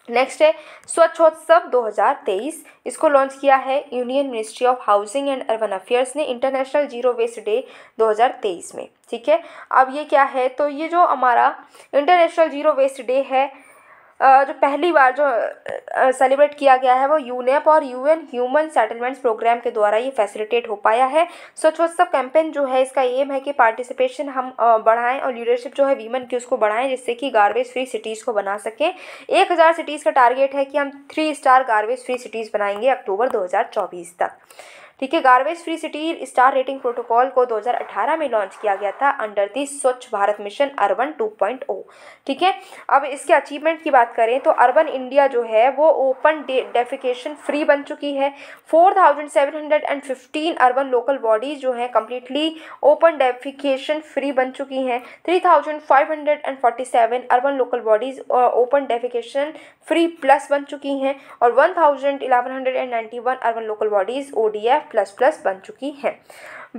नेक्स्ट है स्वच्छोत्सव 2023 इसको लॉन्च किया है union ministry of housing and urban affairs ने इंटरनेशनल जीरो वेस्ट डे 2023 में ठीक है अब ये क्या है तो ये जो हमारा इंटरनेशनल जीरो वेस्ट डे है जो पहली बार जो सेलिब्रेट किया गया है वो यूनेप और यूएन ह्यूमन सेटलमेंट्स प्रोग्राम के द्वारा ये फैसिलिटेट हो पाया है स्वच्छोत्सव कैंपेन जो है इसका एम है कि पार्टिसिपेशन हम बढ़ाएं और लीडरशिप जो है वीमन की उसको बढ़ाएं जिससे कि गार्बेज फ्री सिटीज़ को बना सकें एक हज़ार सिटीज़ का टारगेट है कि हम three star garbage free cities बनाएंगे अक्टूबर दो तक ठीक है garbage free city star rating protocol को 2018 में लॉन्च किया गया था अंडर दी स्वच्छ भारत मिशन अर्बन 2.0 ठीक है अब इसके अचीवमेंट की बात करें तो अर्बन इंडिया जो है वो ओपन डेफिकेशन फ्री बन चुकी है 4,715 अर्बन लोकल बॉडीज जो हैं कम्प्लीटली ओपन डेफिकेशन फ्री बन चुकी हैं three urban local bodies open defecation free plus बन चुकी हैं और one urban local bodies O D F plus plus बन चुकी हैं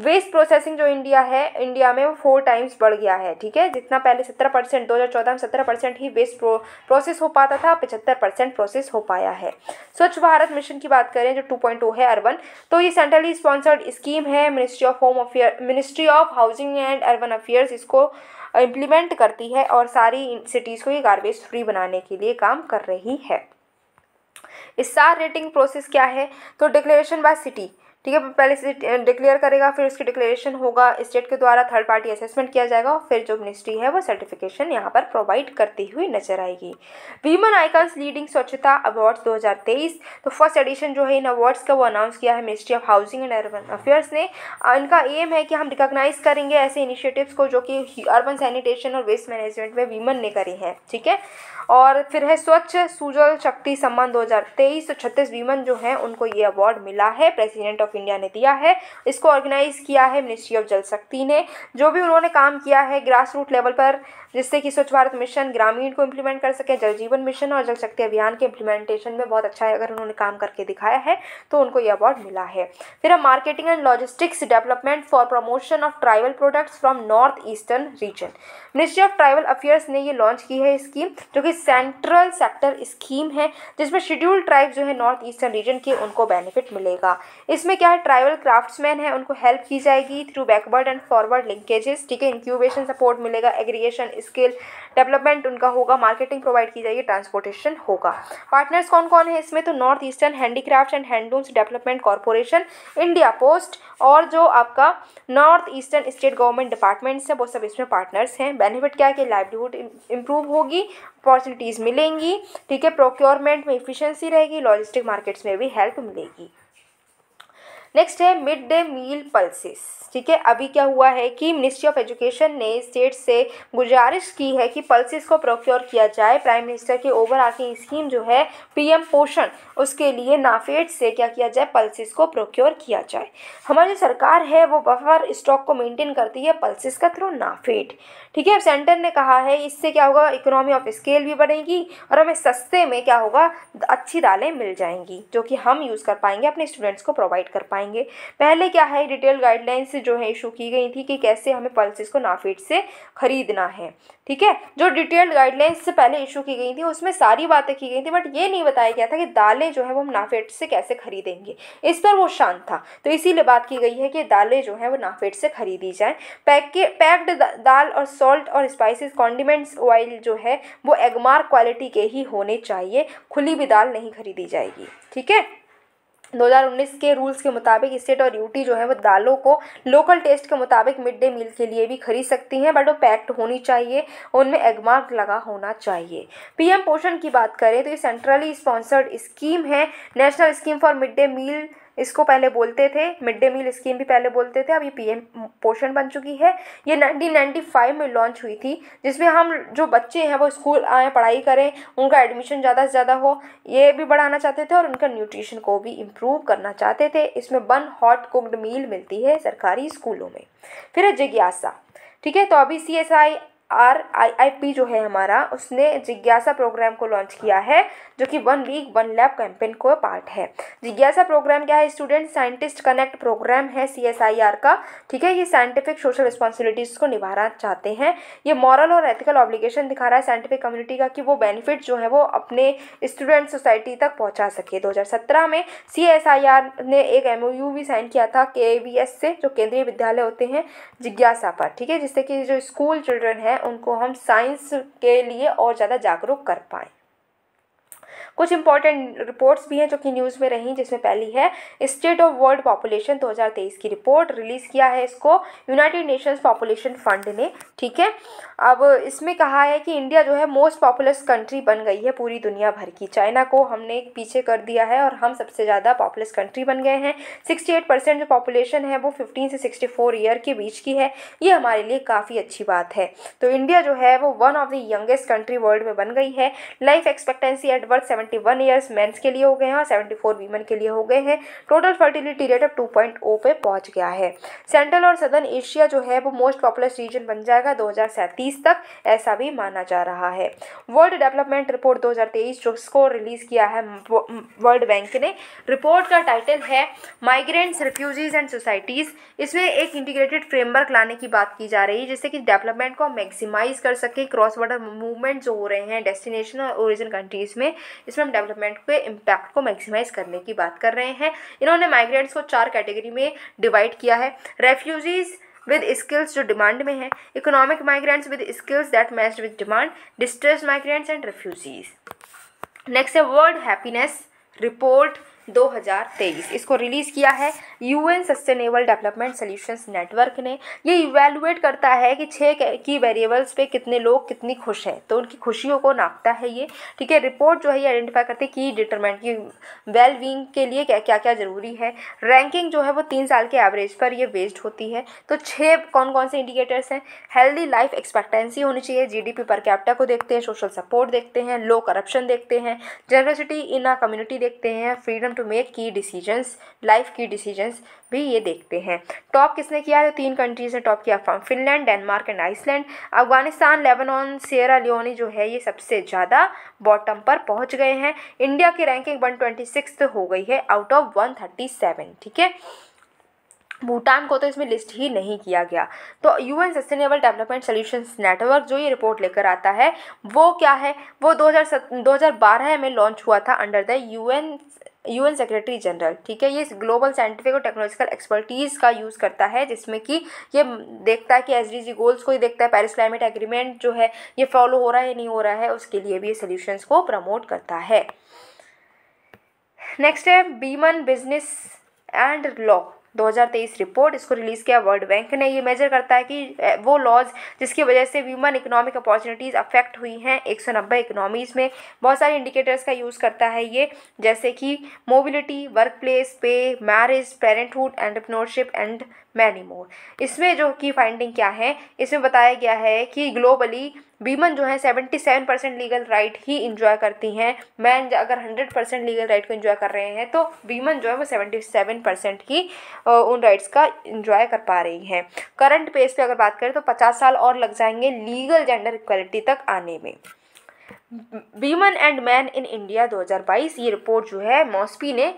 वेस्ट प्रोसेसिंग जो इंडिया है इंडिया में वो फोर टाइम्स बढ़ गया है ठीक है जितना पहले सत्रह परसेंट दो हज़ार चौदह में सत्रह परसेंट ही वेस्ट प्रो प्रोसेस हो पाता था पचहत्तर परसेंट प्रोसेस हो पाया है स्वच्छ भारत मिशन की बात करें जो टू पॉइंट टू है अर्बन तो ये सेंट्रली स्पॉन्सर्ड स्कीम है ministry of home affair ministry of housing and urban affairs इसको इम्प्लीमेंट uh, करती है और सारी सिटीज़ को ये गार्बेज फ्री बनाने के लिए काम कर रही है स्टार रेटिंग प्रोसेस क्या है तो डिक्लेरेशन बाय सिटी ठीक है पहले से डिक्लेयर करेगा फिर उसकी डिक्लेरेशन होगा स्टेट के द्वारा थर्ड पार्टी असेसमेंट किया जाएगा और फिर जो मिनिस्ट्री है वो सर्टिफिकेशन यहाँ पर प्रोवाइड करती हुई नजर आएगी women icons leading Swachhata awards 2023 तो फर्स्ट एडिशन जो है इन अवार्ड्स का वो अनाउंस किया है ministry of housing and urban affairs ने इनका एम है कि हम रिकोगनाइज करेंगे ऐसे इनिशिएटिव्स को जो कि अर्बन सैनिटेशन और वेस्ट मैनेजमेंट में वीमन ने करी हैं ठीक है और फिर है स्वच्छ सुजल शक्ति सम्मान 2023 तो छत्तीस वीमन जो हैं उनको ये अवार्ड मिला है प्रेसिडेंट ऑफ ऑफ इंडिया ने दिया है इसको ऑर्गेनाइज किया है मिनिस्ट्री ऑफ जल शक्ति ने जो भी उन्होंने काम किया है ग्रास रूट लेवल पर जिससे कि स्वच्छ भारत मिशन ग्रामीण को इम्प्लीमेंट कर सके जल जीवन मिशन और जल शक्ति अभियान के इम्प्लीमेंटेशन में बहुत अच्छा है अगर उन्होंने काम करके दिखाया है तो उनको ये अवार्ड मिला है फिर हम marketing and logistics development for promotion of tribal products from north eastern region ministry of tribal affairs ने ये लॉन्च की है स्कीम जो कि सेंट्रल सेक्टर स्कीम है जिसमें शेड्यूल ट्राइब जो है नॉर्थ ईस्टर्न रीजन के उनको बेनिफिट मिलेगा इसमें क्या है ट्राइबल क्राफ्ट्समैन है उनको हेल्प की जाएगी through backward and forward linkages ठीक है इंक्यूबेशन सपोर्ट मिलेगा एग्रीगेशन स्किल डेवलपमेंट उनका होगा मार्केटिंग प्रोवाइड की जाएगी ट्रांसपोर्टेशन होगा पार्टनर्स कौन कौन है इसमें तो north eastern handicraft and handlooms development corporation India post और जो आपका north eastern state government departments हैं वो सब इसमें पार्टनर्स हैं बेनिफिट क्या है कि लाइवलीहुड इंप्रूव होगी अपॉर्चुनिटीज़ मिलेंगी ठीक है प्रोक्योरमेंट में इफिशेंसी रहेगी लॉजिस्टिक मार्केट्स में भी हेल्प मिलेगी नेक्स्ट है मिड डे मील पल्सिस ठीक है अभी क्या हुआ है कि मिनिस्ट्री ऑफ एजुकेशन ने स्टेट से गुजारिश की है कि पल्सिस को प्रोक्योर किया जाए प्राइम मिनिस्टर की ओवर आर्किंग स्कीम जो है पीएम पोषण उसके लिए नाफेड से क्या किया जाए पल्सिस को प्रोक्योर किया जाए हमारी जो सरकार है वो बफर स्टॉक को मेंटेन करती है पल्सिस का थ्रू नाफेड ठीक है अब सेंटर ने कहा है इससे क्या होगा इकोनॉमी ऑफ स्केल भी बढ़ेगी और हमें सस्ते में क्या होगा अच्छी दालें मिल जाएंगी जो कि हम यूज़ कर पाएंगे अपने स्टूडेंट्स को प्रोवाइड कर पाएंगे पाएंगे पहले क्या है डिटेल गाइडलाइंस जो है इशू की गई थी कि कैसे हमें पल्सिस को नाफेड से खरीदना है ठीक है जो डिटेल गाइडलाइंस से पहले इशू की गई थी उसमें सारी बातें की गई थी बट ये नहीं बताया गया था कि दालें जो है वो हम नाफेड से कैसे खरीदेंगे इस पर वो शांत था तो इसीलिए बात की गई है कि दालें जो है वो नाफेड से खरीदी जाएँ पैके पैक्ड दाल और सॉल्ट और स्पाइसिस कॉन्डिमेंट्स ऑयल जो है वो एगमार क्वालिटी के ही होने चाहिए खुली भी दाल नहीं खरीदी जाएगी ठीक है 2019 के रूल्स के मुताबिक स्टेट और यूटी जो है वो दालों को लोकल टेस्ट के मुताबिक मिड डे मील के लिए भी खरीद सकती हैं बट वो पैक्ड होनी चाहिए उनमें एगमार्क लगा होना चाहिए पीएम पोषण की बात करें तो ये सेंट्रली स्पॉन्सर्ड स्कीम है national scheme for mid day meal इसको पहले बोलते थे मिड डे मील स्कीम भी पहले बोलते थे अब ये पीएम पोषण बन चुकी है ये 1995 में लॉन्च हुई थी जिसमें हम जो बच्चे हैं वो स्कूल आएँ पढ़ाई करें उनका एडमिशन ज़्यादा से ज़्यादा हो ये भी बढ़ाना चाहते थे और उनका न्यूट्रिशन को भी इम्प्रूव करना चाहते थे इसमें वन हॉट कुकड मील मिलती है सरकारी स्कूलों में फिर है जिज्ञासा ठीक है तो अभी C S I R I I P जो है हमारा उसने जिज्ञासा प्रोग्राम को लॉन्च किया है जो कि one week one lab campaign को पार्ट है जिज्ञासा प्रोग्राम क्या है स्टूडेंट साइंटिस्ट कनेक्ट प्रोग्राम है सी एस आई आर का ठीक है ये साइंटिफिक सोशल रिस्पॉन्सिबिलिटीज़ को निभाना चाहते हैं ये मॉरल और एथिकल ऑब्लिगेशन दिखा रहा है साइंटिफिक कम्युनिटी का कि वो बेनिफिट जो है वो अपने स्टूडेंट सोसाइटी तक पहुँचा सके दो हज़ार सत्रह में सी एस आई आर ने एक एम ओ यू भी साइन किया था के वी एस से जो केंद्रीय विद्यालय होते हैं जिज्ञासा पर ठीक है जिससे कि जो स्कूल चिल्ड्रन है हैं उनको हम साइंस के लिए और ज़्यादा जागरूक कर पाएँ कुछ इंपॉर्टेंट रिपोर्ट्स भी हैं जो कि न्यूज़ में रहीं जिसमें पहली है स्टेट ऑफ वर्ल्ड पॉपुलेशन 2023 की रिपोर्ट रिलीज़ किया है इसको यूनाइटेड नेशंस पॉपुलेशन फंड ने ठीक है अब इसमें कहा है कि इंडिया जो है मोस्ट पॉपुलस कंट्री बन गई है पूरी दुनिया भर की चाइना को हमने पीछे कर दिया है और हम सबसे ज़्यादा पॉपुलस कंट्री बन गए हैं सिक्सटी जो पॉपुलेशन है वो फिफ्टीन से सिक्सटी ईयर के बीच की है ये हमारे लिए काफ़ी अच्छी बात है तो इंडिया जो है वो one of the youngest country world में बन गई है life expectancy at birth seven seventy one years mens के लिए हो गए हैं और सेवेंटी फोर वीमेन के लिए हो गए हैं टोटल फर्टिलिटी रेट अब टू पॉइंट ओ पे पहुँच गया है सेंट्रल और सदर्न एशिया जो है वो मोस्ट पॉपुलस रीजन बन जाएगा दो तक ऐसा भी माना जा रहा है वर्ल्ड डेवलपमेंट रिपोर्ट दो जिसको रिलीज़ किया है वर्ल्ड बैंक ने रिपोर्ट का टाइटल है माइग्रेंट्स रिफ्यूजीज एंड सोसाइटीज़ इसमें एक इंटीग्रेटेड फ्रेमवर्क लाने की बात की जा रही है जिससे कि डेवलपमेंट को मैक्सिमाइज कर सके क्रॉस बॉर्डर मूवमेंट जो हो रहे हैं डेस्टिनेशन और ओरिजिन कंट्रीज़ में इसमें हम डेवलपमेंट के इम्पैक्ट को मैक्सिमाइज करने की बात कर रहे हैं इन्होंने माइग्रेंट्स को चार कैटेगरी में डिवाइड किया है रेफ्यूजीज़ विद स्किल्स जो डिमांड में है economic migrants with skills that match with demand distress migrants and refugees next है वर्ल्ड हैप्पीनेस रिपोर्ट 2023 इसको रिलीज़ किया है UN sustainable development solutions network ने ये इवेलुएट करता है कि छः की वेरिएबल्स पे कितने लोग कितनी खुश हैं तो उनकी खुशियों को नापता है ये ठीक है रिपोर्ट जो है ये आइडेंटिफाई करती है की डिटरमेंट की वेल बींग के लिए क्या क्या क्या ज़रूरी है रैंकिंग जो है वो तीन साल के एवरेज पर यह बेस्ड होती है तो छः कौन कौन से इंडिकेटर्स हैं हेल्दी लाइफ एक्सपेक्टेंसी होनी चाहिए जीडीपी पर कैप्टा को देखते हैं सोशल सपोर्ट देखते हैं लो करप्शन देखते हैं जनरसिटी इन अ कम्युनिटी देखते हैं फ्रीडम टू मेक की डिसीजंस लाइफ की डिसीजंस क्वेश्चंस भी ये देखते हैं टॉप किसने किया है तीन कंट्रीज़ ने टॉप किया Finland Denmark and Iceland Afghanistan Lebanon Sierra Leone जो है ये सबसे ज़्यादा बॉटम पर पहुंच गए हैं इंडिया की रैंकिंग वन हो गई है आउट ऑफ वन ठीक है भूटान को तो इसमें लिस्ट ही नहीं किया गया तो UN sustainable development solutions network जो ये रिपोर्ट लेकर आता है वो क्या है वो 2012 में लॉन्च हुआ था under the UN UN secretary general ठीक है ये ग्लोबल साइंटिफिक और टेक्नोलॉजिकल एक्सपर्टीज़ का यूज़ करता है जिसमें कि ये देखता है कि एस गोल्स को ही देखता है पेरिस क्लाइमेट एग्रीमेंट जो है ये फॉलो हो रहा है या नहीं हो रहा है उसके लिए भी ये सोल्यूशंस को प्रमोट करता है नेक्स्ट है women business and law 2023 report इसको रिलीज़ किया वर्ल्ड बैंक ने ये मेजर करता है कि वो लॉज जिसकी वजह से व्यूमन इकोनॉमिक अपॉर्चुनिटीज़ अफेक्ट हुई हैं एक सौ नब्बे इकनॉमीज़ में बहुत सारे इंडिकेटर्स का यूज़ करता है ये जैसे कि mobility work place pay marriage parenthood entrepreneurship and many more इसमें जो की फाइंडिंग क्या है इसमें बताया गया है कि ग्लोबली वीमन जो है seventy seven percent legal right ही इंजॉय करती हैं मैन अगर हंड्रेड परसेंट लीगल राइट को इंजॉय कर रहे हैं तो वीमन जो है वो सेवेंटी सेवन परसेंट ही उन राइट्स का इंजॉय कर पा रही हैं करंट पेज पे अगर बात करें तो पचास साल और लग जाएंगे लीगल जेंडर इक्वलिटी तक आने में women and man in India 2022 ये रिपोर्ट जो है मॉस्पी ने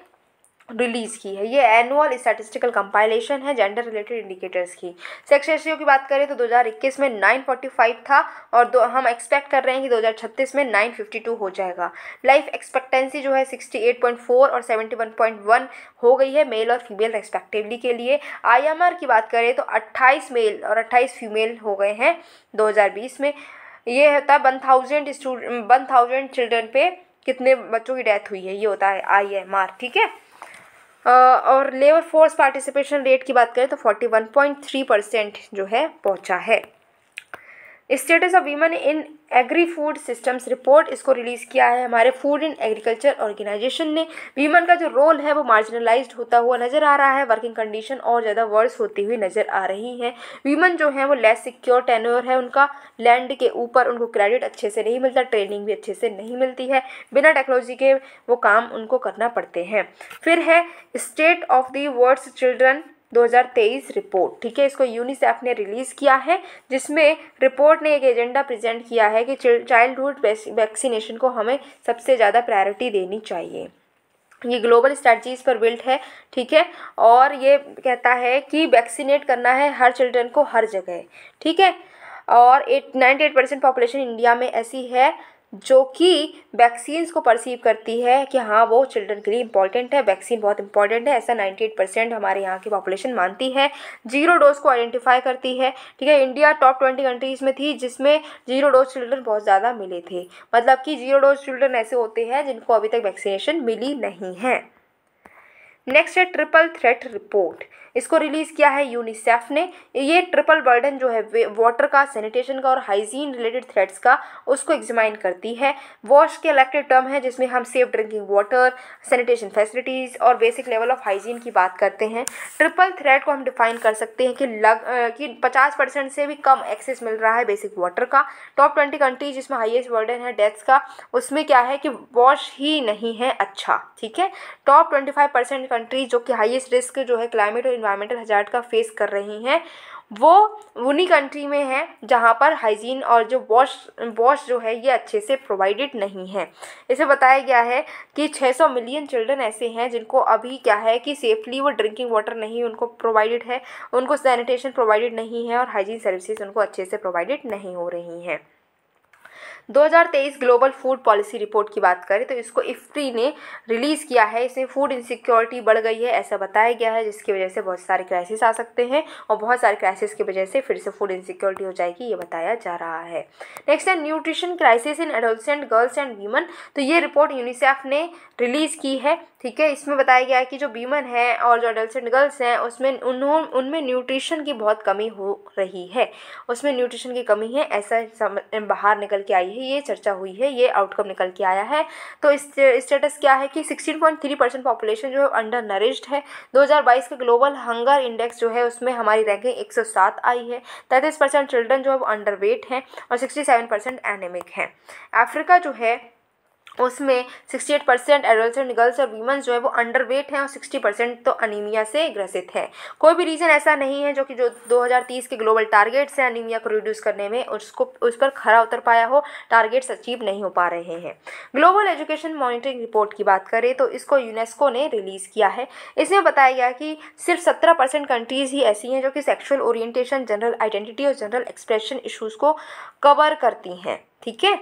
रिलीज़ की है ये एनुअल स्टैटिस्टिकल कंपाइलेशन है जेंडर रिलेटेड इंडिकेटर्स की सेक्स रेशियो की बात करें तो 2021 में 945 था और दो हम एक्सपेक्ट कर रहे हैं कि 2036 में 952 हो जाएगा लाइफ एक्सपेक्टेंसी जो है 68.4 और 71.1 हो गई है मेल और फीमेल रेस्पेक्टिवली के लिए आईएमआर की बात करें तो 28 मेल और 28 फीमेल हो गए हैं 2020 में ये होता है one thousand student one thousand children पे कितने बच्चों की डेथ हुई है ये होता है आई एम आर ठीक है और लेबर फोर्स पार्टिसिपेशन रेट की बात करें तो 41.3 परसेंट जो है पहुंचा है status of women in agri food systems report इसको रिलीज़ किया है हमारे फूड एंड एग्रीकल्चर ऑर्गेनाइजेशन ने वीमन का जो रोल है वो मार्जिनलाइज्ड होता हुआ नज़र आ रहा है वर्किंग कंडीशन और ज़्यादा वर्स होती हुई नज़र आ रही हैं वीमन जो हैं वो लेस सिक्योर टेनोर है उनका लैंड के ऊपर उनको क्रेडिट अच्छे से नहीं मिलता ट्रेनिंग भी अच्छे से नहीं मिलती है बिना टेक्नोलॉजी के वो काम उनको करना पड़ते हैं फिर है state of the world's children 2023 report ठीक है इसको यूनिसेफ ने रिलीज़ किया है जिसमें रिपोर्ट ने एक एजेंडा प्रेजेंट किया है कि चाइल्डहुड वैक्सीनेशन को हमें सबसे ज़्यादा प्रायोरिटी देनी चाहिए ये ग्लोबल स्ट्रेटजीज पर बिल्ट है ठीक है और ये कहता है कि वैक्सीनेट करना है हर चिल्ड्रन को हर जगह ठीक है और eight ninety eight percent population India में ऐसी है जो कि वैक्सीन्स को परसीव करती है कि हाँ वो चिल्ड्रन के लिए इंपॉर्टेंट है वैक्सीन बहुत इंपॉर्टेंट है ऐसा 98 परसेंट हमारे यहाँ की पॉपुलेशन मानती है जीरो डोज को आइडेंटिफाई करती है ठीक है इंडिया टॉप ट्वेंटी कंट्रीज़ में थी जिसमें जीरो डोज चिल्ड्रन बहुत ज़्यादा मिले थे मतलब कि जीरो डोज चिल्ड्रन ऐसे होते हैं जिनको अभी तक वैक्सीनेशन मिली नहीं है नेक्स्ट है ट्रिपल थ्रेट रिपोर्ट इसको रिलीज़ किया है यूनिसेफ ने ये ट्रिपल बर्डन जो है वाटर का सैनिटेशन का और हाइजीन रिलेटेड थ्रेड्स का उसको एग्जामाइन करती है वॉश के इलेक्टेड टर्म है जिसमें हम safe drinking water sanitation facilities और बेसिक लेवल ऑफ हाइजीन की बात करते हैं ट्रिपल थ्रेड को हम डिफाइन कर सकते हैं कि लग कि पचास परसेंट से भी कम एक्सेस मिल रहा है बेसिक वाटर का टॉप ट्वेंटी कंट्रीज जिसमें हाइएस्ट बर्डन है डेथ्स का उसमें क्या है कि वॉश ही नहीं है अच्छा ठीक है top twenty five percent countries जो कि हाइएस्ट रिस्क जो है क्लाइमेट और इन्वायरमेंटल हजार्ट का फेस कर रही हैं वो उन्हीं कंट्री में है जहाँ पर हाइजीन और जो वॉश वॉश जो है ये अच्छे से प्रोवाइडेड नहीं है इसे बताया गया है कि 600 मिलियन चिल्ड्रन ऐसे हैं जिनको अभी क्या है कि सेफली वो ड्रिंकिंग वाटर नहीं उनको प्रोवाइडेड है उनको सैनिटेशन प्रोवाइडेड नहीं है और हाइजीन सर्विसेज उनको अच्छे से प्रोवाइडेड नहीं हो रही हैं 2023 ग्लोबल फूड पॉलिसी रिपोर्ट की बात करें तो इसको इफ्री ने रिलीज़ किया है इसमें फूड इनसिक्योरिटी बढ़ गई है ऐसा बताया गया है जिसकी वजह से बहुत सारे क्राइसिस आ सकते हैं और बहुत सारे क्राइसिस की वजह से फिर से फूड इनसिक्योरिटी हो जाएगी ये बताया जा रहा है नेक्स्ट है nutrition crisis in adolescent girls and women तो ये रिपोर्ट यूनिसेफ ने रिलीज़ की है ठीक है इसमें बताया गया है कि जो बीमन हैं और जो एडल्सेंट गर्ल्स हैं उसमें उन्हों उनमें न्यूट्रिशन की बहुत कमी हो रही है उसमें न्यूट्रिशन की कमी है ऐसा बाहर निकल के आई है ये चर्चा हुई है ये आउटकम निकल के आया है तो इस स्टेटस क्या है कि 16.3 परसेंट पॉपुलेशन जो अंडर नरिश्ड है बाईस के ग्लोबल हंगर इंडेक्स जो है उसमें हमारी रैंकिंग सात आई है तैंतीस परसेंट चिल्ड्रन जो है अंडर वेट हैं और सेवन परसेंट एनेमिक हैं अफ्रीका जो है उसमें 68 परसेंट एडल्ट गर्ल्स और वीमेंस जो है वो अंडर वेट हैं और 60 परसेंट तो अनिमिया से ग्रसित है कोई भी रीज़न ऐसा नहीं है जो कि जो 2030 के ग्लोबल टारगेट्स हैं अनिमिया को रिड्यूस करने में उसको उस पर खरा उतर पाया हो टारगेट्स अचीव नहीं हो पा रहे हैं ग्लोबल एजुकेशन मॉनिटरिंग रिपोर्ट की बात करें तो इसको यूनेस्को ने रिलीज़ किया है इसमें बताया गया कि सिर्फ सत्रह कंट्रीज़ ही ऐसी हैं जो कि सेक्शुअल ओरिएटेशन जनरल आइडेंटिटी और जनरल एक्सप्रेशन इशूज़ को कवर करती हैं ठीक है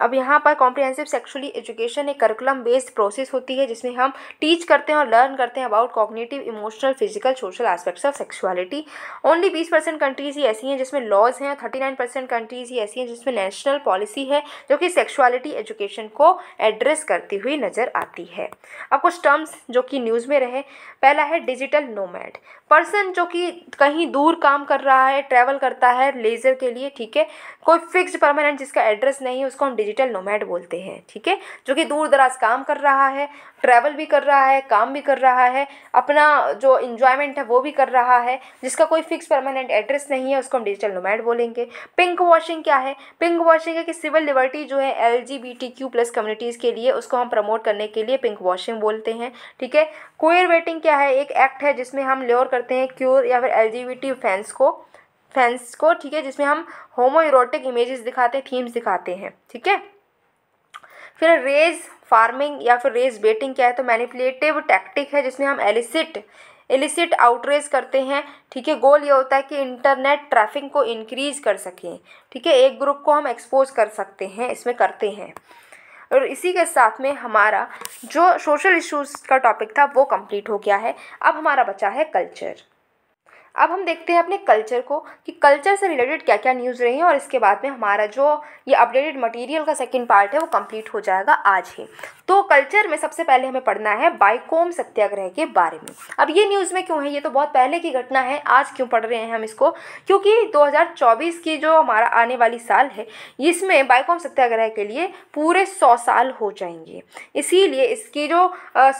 अब यहाँ पर कॉम्प्रिहेंसिव सेक्सुअली एजुकेशन एक करिकुलम बेस्ड प्रोसेस होती है जिसमें हम टीच करते हैं और लर्न करते हैं about cognitive emotional physical social aspects of sexuality only बीस परसेंट कंट्रीज़ ही ऐसी हैं जिसमें लॉज हैं और थर्टी नाइन परसेंट कंट्रीज़ ही ऐसी हैं जिसमें नेशनल पॉलिसी है जो कि सेक्सुअलिटी एजुकेशन को एड्रेस करती हुई नज़र आती है अब कुछ टर्म्स जो कि न्यूज़ में रहे पहला है डिजिटल नोमैड पर्सन जो कि कहीं दूर काम कर रहा है ट्रैवल करता है लेज़र के लिए ठीक है कोई फिक्स्ड परमानेंट जिसका एड्रेस नहीं है उसको हम डिजिटल नोमैड बोलते हैं ठीक है जो कि दूर दराज काम कर रहा है ट्रैवल भी कर रहा है काम भी कर रहा है अपना जो इन्जॉयमेंट है वो भी कर रहा है जिसका कोई फिक्स परमानेंट एड्रेस नहीं है उसको हम डिजिटल नोमैड बोलेंगे पिंक वॉशिंग क्या है पिंक वॉशिंग है कि सिविल लिबर्टी जो है एल प्लस कम्युनिटीज़ के लिए उसको हम प्रमोट करने के लिए पिंक वॉशिंग बोलते हैं ठीक है क्वेयर वेटिंग क्या है एक एक्ट है जिसमें हम ल्योर करते हैं क्योर या फिर एल फैंस को फैंस को ठीक है जिसमें हम होमो इरोटिक इमेजेस दिखाते हैं थीम्स दिखाते हैं ठीक है फिर रेज फार्मिंग या फिर रेज बेटिंग क्या है तो मैनिपुलेटिव टैक्टिक है जिसमें हम एलिसिट एलिसिट आउटरेज करते हैं ठीक है गोल ये होता है कि इंटरनेट ट्रैफिक को इंक्रीज कर सकें ठीक है एक ग्रुप को हम एक्सपोज कर सकते हैं इसमें करते हैं और इसी के साथ में हमारा जो सोशल इश्यूज़ का टॉपिक था वो कंप्लीट हो गया है अब हमारा बचा है कल्चर अब हम देखते हैं अपने कल्चर को कि कल्चर से रिलेटेड क्या क्या न्यूज़ रही हैं और इसके बाद में हमारा जो ये अपडेटेड मटेरियल का सेकंड पार्ट है वो कंप्लीट हो जाएगा आज ही तो कल्चर में सबसे पहले हमें पढ़ना है बाइकोम सत्याग्रह के बारे में अब ये न्यूज़ में क्यों है ये तो बहुत पहले की घटना है आज क्यों पढ़ रहे हैं हम इसको क्योंकि दो की जो हमारा आने वाली साल है इसमें बाइकोम सत्याग्रह के लिए पूरे सौ साल हो जाएंगे इसीलिए इसकी जो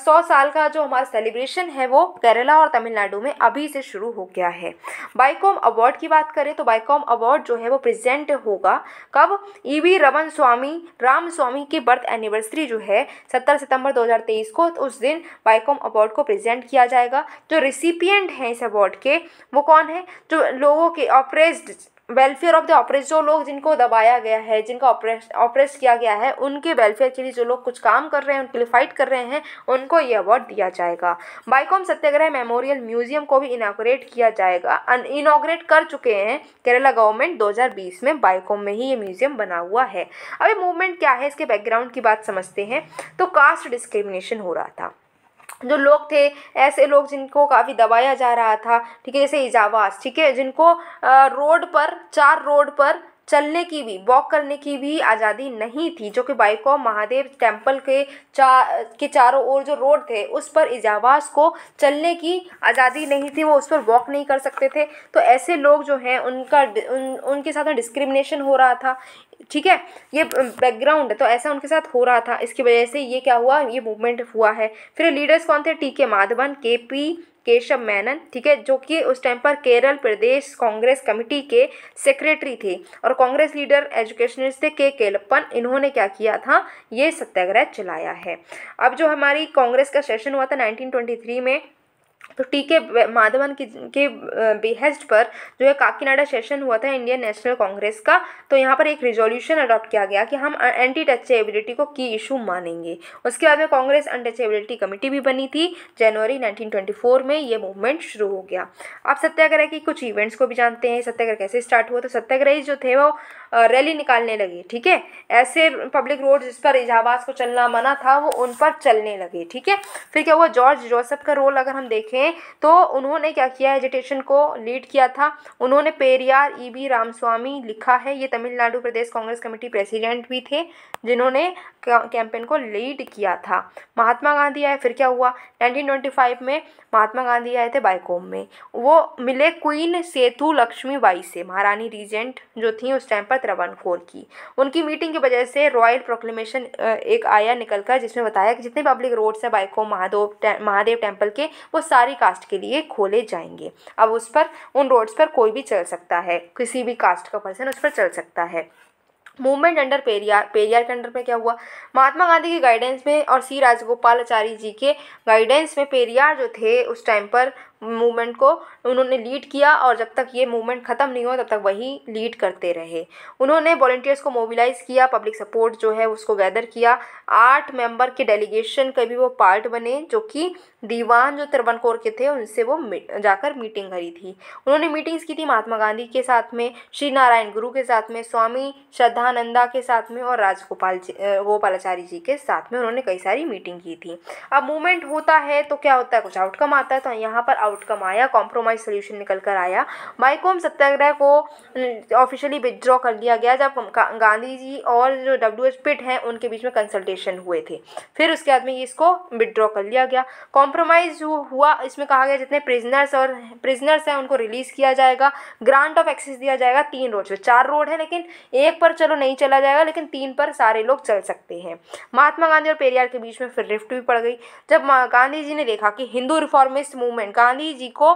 सौ साल का जो हमारा सेलिब्रेशन है वो केरला और तमिलनाडु में अभी से शुरू हो गया गया है बाईकॉम अवार्ड की बात करें तो बाईकॉम अवार्ड जो है वो प्रेजेंट होगा कब ई वी रमन स्वामी राम स्वामी की बर्थ एनिवर्सरी जो है सत्तर सितंबर 2023 को तो उस दिन बाईकॉम अवार्ड को प्रेजेंट किया जाएगा जो रिसिपियंट हैं इस अवार्ड के वो कौन है जो लोगों के oppressed welfare of the oppressed जो लोग जिनको दबाया गया है जिनका ऑपरेस ऑपरेस किया गया है उनके वेलफेयर के लिए जो लोग कुछ काम कर रहे हैं उनके लिए फाइट कर रहे हैं उनको ये अवार्ड दिया जाएगा बाइकॉम सत्याग्रह मेमोरियल म्यूजियम को भी इनाग्रेट किया जाएगा इनाग्रेट कर चुके हैं केरला गवर्नमेंट 2020 में बाइकॉम में ही ये म्यूजियम बना हुआ है अब ये मूवमेंट क्या है इसके बैकग्राउंड की बात समझते हैं तो कास्ट डिस्क्रिमिनेशन हो रहा था जो लोग थे ऐसे लोग जिनको काफ़ी दबाया जा रहा था ठीक है जैसे इजावास ठीक है जिनको रोड पर चार रोड पर चलने की भी वॉक करने की भी आज़ादी नहीं थी जो कि बाइको महादेव टेम्पल के चार के चारों ओर जो रोड थे उस पर इजावास को चलने की आज़ादी नहीं थी वो उस पर वॉक नहीं कर सकते थे तो ऐसे लोग जो हैं उनका उन, उनके साथ में डिस्क्रिमिनेशन हो रहा था ठीक है ये बैकग्राउंड तो ऐसा उनके साथ हो रहा था इसकी वजह से ये क्या हुआ ये मूवमेंट हुआ है फिर लीडर्स कौन थे टी के माधवन के पी केशव मैनन ठीक है जो कि उस टाइम पर केरल प्रदेश कांग्रेस कमेटी के सेक्रेटरी थे और कांग्रेस लीडर एजुकेशनिस्ट थे के केलप्पन इन्होंने क्या किया था ये सत्याग्रह चलाया है अब जो हमारी कांग्रेस का सेशन हुआ था 1923 में तो टी के माधवन की के बेहेस्ट पर जो है काकीनाडा सेशन हुआ था इंडियन नेशनल कांग्रेस का तो यहाँ पर एक रिजोल्यूशन अडॉप्ट किया गया कि हम एंटी टचेबिलिटी को की इशू मानेंगे उसके बाद में कांग्रेस अनटचेबिलिटी कमेटी भी बनी थी जनवरी 1924 में ये मूवमेंट शुरू हो गया अब सत्याग्रह की कुछ इवेंट्स को भी जानते हैं सत्याग्रह कैसे स्टार्ट हुआ तो सत्याग्रही जो थे वो रैली निकालने लगे ठीक है ऐसे पब्लिक रोड जिस पर इजाबाज को चलना मना था वो उन पर चलने लगे ठीक है फिर क्या हुआ जॉर्ज जोसफ का रोल अगर हम देखें देखें तो उन्होंने क्या किया एजिटेशन को लीड किया था उन्होंने Periyar E e B Ramaswamy लिखा है ये तमिलनाडु प्रदेश कांग्रेस कमेटी प्रेसिडेंट भी थे जिन्होंने कैंपेन को लीड किया था महात्मा गांधी आए फिर क्या हुआ 1925 में महात्मा गांधी आए थे बाइकोम में वो मिले क्वीन सेतु लक्ष्मी बाई से महारानी रीजेंट जो थी उस टाइम पर त्रवन कौर की उनकी मीटिंग की वजह से रॉयल प्रोक्लेमेशन एक आया निकल कर जिसमें बताया कि जितने पब्लिक रोड्स हैं बाइकोम महादेव महादेव टेम्पल के वो सारी कास्ट के लिए खोले जाएंगे अब उस पर उन रोड्स पर कोई भी चल सकता है किसी भी कास्ट का पर्सन उस पर चल सकता है मूवमेंट अंडर पेरियार पेरियार के अंडर में क्या हुआ महात्मा गांधी के गाइडेंस में और सी राजगोपालाचारी जी के गाइडेंस में पेरियार जो थे उस टाइम पर मूवमेंट को उन्होंने लीड किया और जब तक ये मूवमेंट ख़त्म नहीं हुआ तब तक वही लीड करते रहे उन्होंने वॉल्टियर्स को मोबिलाइज़ किया पब्लिक सपोर्ट जो है उसको गैदर किया आठ मेंबर के डेलीगेशन के भी वो पार्ट बने जो कि दीवान जो कौर के थे उनसे वो जाकर मीटिंग करी थी उन्होंने मीटिंग्स की थी महात्मा गांधी के साथ में श्री नारायण गुरु के साथ में स्वामी श्रद्धानंदा के साथ में और राजगोपाल जी गोपालाचार्य जी के साथ में उन्होंने कई सारी मीटिंग की थी अब मूवमेंट होता है तो क्या होता है कुछ आउटकम आता है तो यहाँ पर आउट आउटकम आया कॉम्प्रोमाइज सोल्यूशन निकल कर आया माइकोम सत्याग्रह को ऑफिशियली विदड्रॉ कर लिया गया जब गांधी जी और जो डब्ल्यू एच पिट हैं उनके बीच में कंसल्टेशन हुए थे फिर उसके बाद में इसको विदड्रॉ कर लिया गया कॉम्प्रोमाइज हुआ इसमें कहा गया जितने प्रिजनर्स और प्रिजनर्स हैं उनको रिलीज़ किया जाएगा ग्रांट ऑफ एक्सेस दिया जाएगा तीन रोड पर चार रोड है लेकिन एक पर चलो नहीं चला जाएगा लेकिन तीन पर सारे लोग चल सकते हैं महात्मा गांधी और पेरियार के बीच में फिर रिफ्ट भी पड़ गई जब गांधी जी ने देखा कि हिंदू रिफॉर्मिस्ट मूवमेंट गांधी गांधी जी को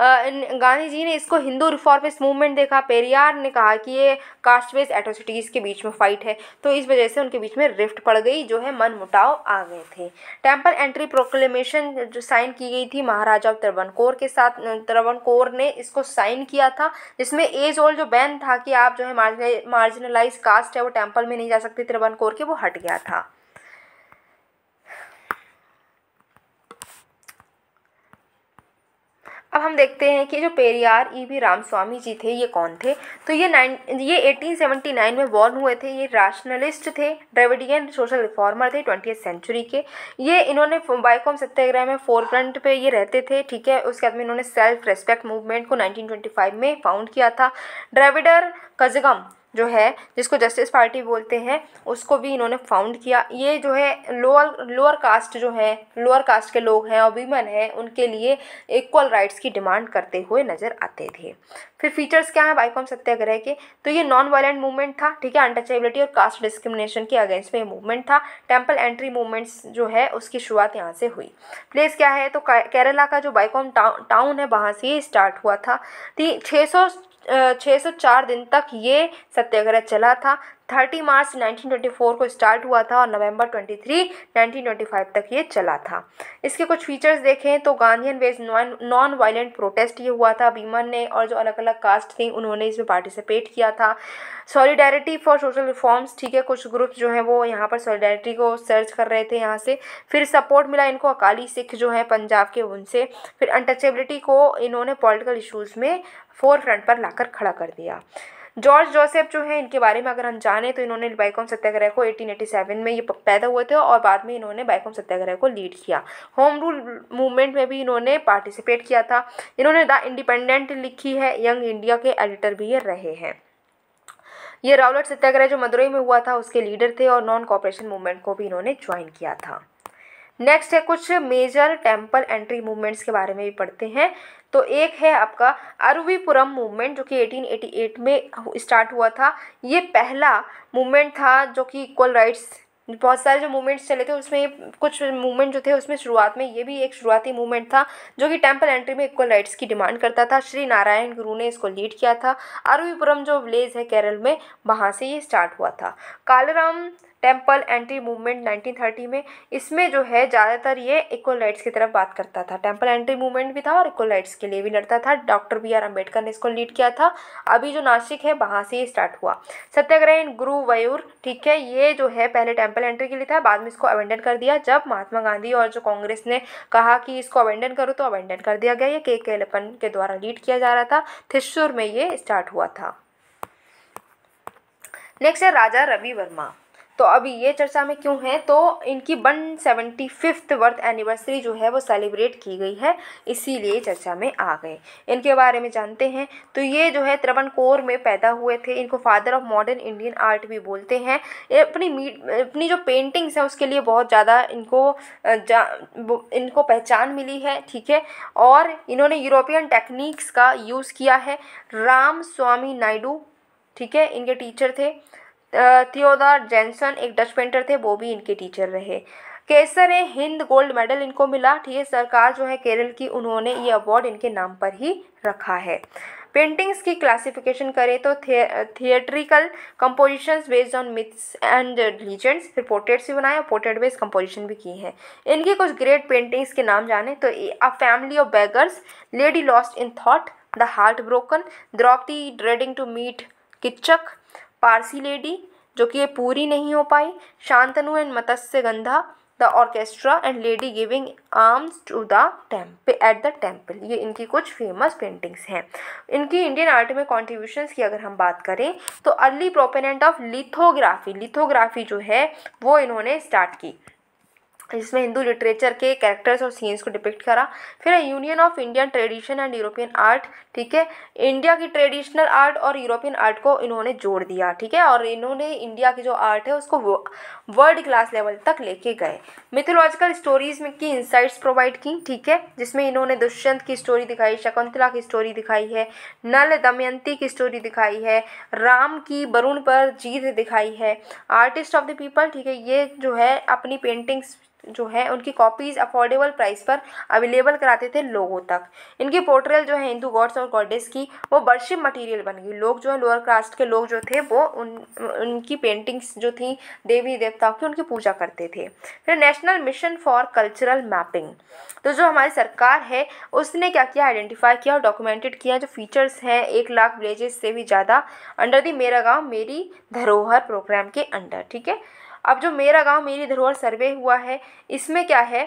गांधी जी ने इसको हिंदू रिफॉर्मिस्ट मूवमेंट देखा पेरियार ने कहा कि ये कास्ट बेस्ड एट्रोसिटीज़ के बीच में फाइट है तो इस वजह से उनके बीच में रिफ्ट पड़ गई जो है मन मुटाव आ गए थे टेम्पल एंट्री प्रोक्लेमेशन जो साइन की गई थी महाराजा कौर के साथ कौर ने इसको साइन किया था जिसमें एज ओल्ड जो बैन था कि आप जो है मार्जिनलाइज कास्ट है वो टेम्पल में नहीं जा सकते कौर के वो हट गया था अब हम देखते हैं कि जो पेरियार ई वी रामस्वामी जी थे ये कौन थे तो ये नाइन ये एटीन नाइन में बॉर्न हुए थे ये राशनलिस्ट थे ड्रेविडियन सोशल रिफॉर्मर थे ट्वेंटी सेंचुरी के ये इन्होंने बाइकॉम सत्याग्रह में फोर फ्रंट पर ये रहते थे ठीक है उसके बाद में इन्होंने सेल्फ रेस्पेक्ट मूवमेंट को नाइनटीन में फाउंड किया था ड्रेविडर कजगम जो है जिसको जस्टिस पार्टी बोलते हैं उसको भी इन्होंने फाउंड किया ये जो है लोअर लोअर कास्ट जो है लोअर कास्ट के लोग हैं और वीमन हैं उनके लिए इक्वल राइट्स की डिमांड करते हुए नज़र आते थे फिर फीचर्स क्या हैं बाइकॉम सत्याग्रह के तो ये नॉन वायलेंट मूवमेंट था ठीक है अनटचेबिलिटी और कास्ट डिस्क्रिमिनेशन के अगेंस्ट में मूवमेंट था टेम्पल एंट्री मूवमेंट्स जो है उसकी शुरुआत यहाँ से हुई प्लेस क्या है तो केरला का जो बाईकॉम टाउन है वहाँ से ये स्टार्ट हुआ था छः सौ छः सौ चार दिन तक ये सत्याग्रह चला था थर्टी मार्च 1924 को स्टार्ट हुआ था और नवंबर 23, 1925 तक ये चला था इसके कुछ फीचर्स देखें तो Gandhian ways non violent protest ये हुआ था बीमन ने और जो अलग अलग कास्ट थी उन्होंने इसमें पार्टिसिपेट किया था सॉलिडारिटी फॉर सोशल रिफॉर्म्स ठीक है कुछ ग्रुप्स जो हैं वो यहाँ पर सॉलिडारिटी को सर्च कर रहे थे यहाँ से फिर सपोर्ट मिला इनको अकाली सिख जो हैं पंजाब के उनसे फिर अनटचेबिलिटी को इन्होंने पॉलिटिकल इशूज़ में फोर फ्रंट पर लाकर खड़ा कर दिया जॉर्ज जोसेफ जो है इनके बारे में अगर हम जाने तो इन्होंने बाइकॉम सत्याग्रह को 1887 में ये पैदा हुए थे और बाद में इन्होंने बाइकॉम सत्याग्रह को लीड किया होम रूल मूवमेंट में भी इन्होंने पार्टिसिपेट किया था इन्होंने द इंडिपेंडेंट लिखी है यंग इंडिया के एडिटर भी ये रहे हैं ये रावलट सत्याग्रह जो मदुरई में हुआ था उसके लीडर थे और नॉन कॉपरेशन मूवमेंट को भी इन्होंने ज्वाइन किया था नेक्स्ट है कुछ मेजर टेम्पल एंट्री मूवमेंट्स के बारे में भी पढ़ते हैं तो एक है आपका अरुवीपुरम मूवमेंट जो कि 1888 में स्टार्ट हुआ था ये पहला मूवमेंट था जो कि इक्वल राइट्स बहुत सारे जो मूवमेंट्स चले थे उसमें कुछ मूवमेंट जो थे उसमें शुरुआत में ये भी एक शुरुआती मूवमेंट था जो कि टेम्पल एंट्री में इक्वल राइट्स की डिमांड करता था श्री नारायण गुरु ने इसको लीड किया था अरुवीपुरम जो विलेज है केरल में वहाँ से ये स्टार्ट हुआ था कालाराम टेम्पल एंटी मूवमेंट 1930 में इसमें जो है ज़्यादातर ये इकोलाइट्स की तरफ बात करता था टेम्पल एंटी मूवमेंट भी था और इकोलाइट्स के लिए भी लड़ता था डॉक्टर बी आर अम्बेडकर ने इसको लीड किया था अभी जो नासिक है वहाँ से ये स्टार्ट हुआ सत्याग्रह इन गुरु वयूर ठीक है ये जो है पहले टेम्पल एंट्री के लिए था बाद में इसको अवेंडन कर दिया जब महात्मा गांधी और जो कांग्रेस ने कहा कि इसको अवेंडन करो तो अवेंडन कर दिया गया ये के के एलपन के द्वारा लीड किया जा रहा था थ्रिशूर में ये स्टार्ट हुआ था नेक्स्ट है राजा रवि वर्मा तो अभी ये चर्चा में क्यों है तो इनकी one seventy fifth birth anniversary जो है वो सेलिब्रेट की गई है इसीलिए चर्चा में आ गए इनके बारे में जानते हैं तो ये जो है त्रवन कोर में पैदा हुए थे इनको father of modern Indian art भी बोलते हैं अपनी अपनी जो पेंटिंग्स हैं उसके लिए बहुत ज़्यादा इनको इनको पहचान मिली है ठीक है और इन्होंने यूरोपियन टेक्निक्स का यूज़ किया है राम स्वामी नायडू ठीक है इनके टीचर थे थियोदार जैनसन एक डच पेंटर थे वो भी इनके टीचर रहे केसर ए हिंद गोल्ड मेडल इनको मिला ठीक है सरकार जो है केरल की उन्होंने ये अवार्ड इनके नाम पर ही रखा है पेंटिंग्स की क्लासिफिकेशन करें तो थे, theatrical compositions based on myths and legends फिर पोर्ट्रेट्स भी बनाए और पोर्ट्रेट बेस्ड कंपोजिशन भी की हैं इनकी कुछ ग्रेट पेंटिंग्स के नाम जाने तो a family of beggars lady lost in thought the heart broken Draupadi dreading to meet Kichaka Parsi lady जो कि ये पूरी नहीं हो पाई Shantanu and Matsyagandha the orchestra and lady giving arms to the temple at the temple ये इनकी कुछ फेमस पेंटिंग्स हैं इनकी इंडियन आर्ट में कॉन्ट्रीब्यूशंस की अगर हम बात करें तो early proponent of lithography lithography जो है वो इन्होंने स्टार्ट की जिसमें हिंदू लिटरेचर के कैरेक्टर्स और सीन्स को डिपिक्ट करा फिर है union of Indian tradition and European art ठीक है इंडिया की ट्रेडिशनल आर्ट और यूरोपियन आर्ट को इन्होंने जोड़ दिया ठीक है और इन्होंने इंडिया की जो आर्ट है उसको वर्ल्ड क्लास लेवल तक लेके गए मिथोलॉजिकल स्टोरीज में की इंसाइट्स प्रोवाइड की ठीक है जिसमें इन्होंने दुष्यंत की स्टोरी दिखाई शकुंतला की स्टोरी दिखाई है नल दमयंती की स्टोरी दिखाई है राम की वरुण पर जीत दिखाई है आर्टिस्ट ऑफ द पीपल ठीक है ये जो है अपनी पेंटिंग्स जो है उनकी कॉपीज़ अफोर्डेबल प्राइस पर अवेलेबल कराते थे लोगों तक इनकी पोर्ट्रेल जो है हिंदू गॉड्स और गॉडेस की वो बर्शिप मटेरियल बन गई लोग जो है लोअर कास्ट के लोग जो थे वो उन उनकी पेंटिंग्स जो थी देवी देवताओं की उनकी पूजा करते थे फिर national mission for cultural mapping तो जो हमारी सरकार है उसने क्या किया आइडेंटिफाई किया और डॉक्यूमेंटेड किया जो फीचर्स हैं एक लाख विलेजेस से भी ज़्यादा अंडर दी मेरा गाँव मेरी धरोहर प्रोग्राम के अंडर ठीक है अब जो मेरा गांव मेरी धरोहर सर्वे हुआ है इसमें क्या है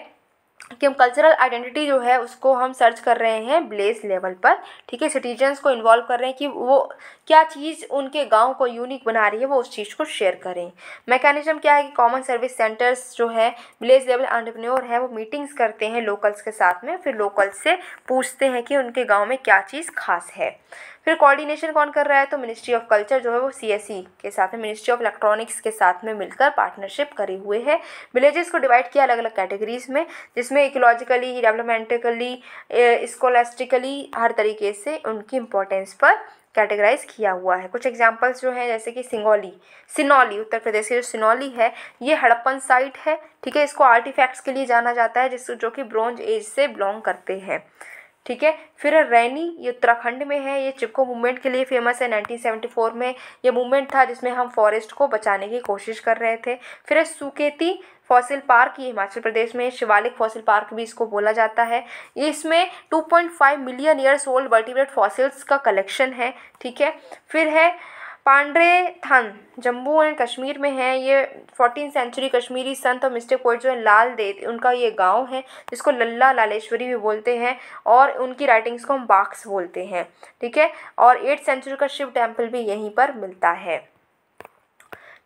कि हम कल्चरल आइडेंटिटी जो है उसको हम सर्च कर रहे हैं ब्लेस लेवल पर ठीक है सिटीजन्स को इन्वॉल्व कर रहे हैं कि वो क्या चीज़ उनके गाँव को यूनिक बना रही है वो उस चीज़ को शेयर करें मैकेनिज्म क्या है कि कॉमन सर्विस सेंटर्स जो है विलेज लेवल एंटरप्रेन्योर हैं वो मीटिंग्स करते हैं लोकल्स के साथ में फिर लोकल्स से पूछते हैं कि उनके गाँव में क्या चीज़ खास है फिर कोऑर्डिनेशन कौन कर रहा है तो मिनिस्ट्री ऑफ कल्चर जो है वो सीएससी e के साथ में मिनिस्ट्री ऑफ इलेक्ट्रॉनिक्स के साथ में मिलकर पार्टनरशिप करे हुए है विलेजेस को डिवाइड किया अलग अलग कैटेगरीज में जिसमें इकोलॉजिकली डेवलपमेंटिकली स्कोलास्टिकली हर तरीके से उनकी इम्पोर्टेंस पर कैटेगराइज किया हुआ है कुछ एग्जांपल्स जो हैं जैसे कि सिंगोली सिनौली उत्तर प्रदेश की जो सिनौली है ये हड़प्पन साइट है ठीक है इसको आर्टिफैक्ट्स के लिए जाना जाता है जिस जो कि ब्रॉन्ज एज से बिलोंग करते हैं ठीक है फिर रैनी ये उत्तराखंड में है ये चिपको मूवमेंट के लिए फेमस है 1974 में ये मूवमेंट था जिसमें हम फॉरेस्ट को बचाने की कोशिश कर रहे थे फिर है सुकेती फॉसिल पार्क ये हिमाचल प्रदेश में शिवालिक फॉसिल पार्क भी इसको बोला जाता है इसमें 2.5 million years old vertebrate fossils का कलेक्शन है ठीक है फिर है पांडे थन जम्मू एंड कश्मीर में है ये फोर्टीन सेंचुरी कश्मीरी संत और मिस्टेक पोइट जो है लाल दे उनका ये गांव है जिसको लल्ला लालेश्वरी भी बोलते हैं और उनकी राइटिंग्स को हम बाक्स बोलते हैं ठीक है और एट सेंचुरी का शिव टेम्पल भी यहीं पर मिलता है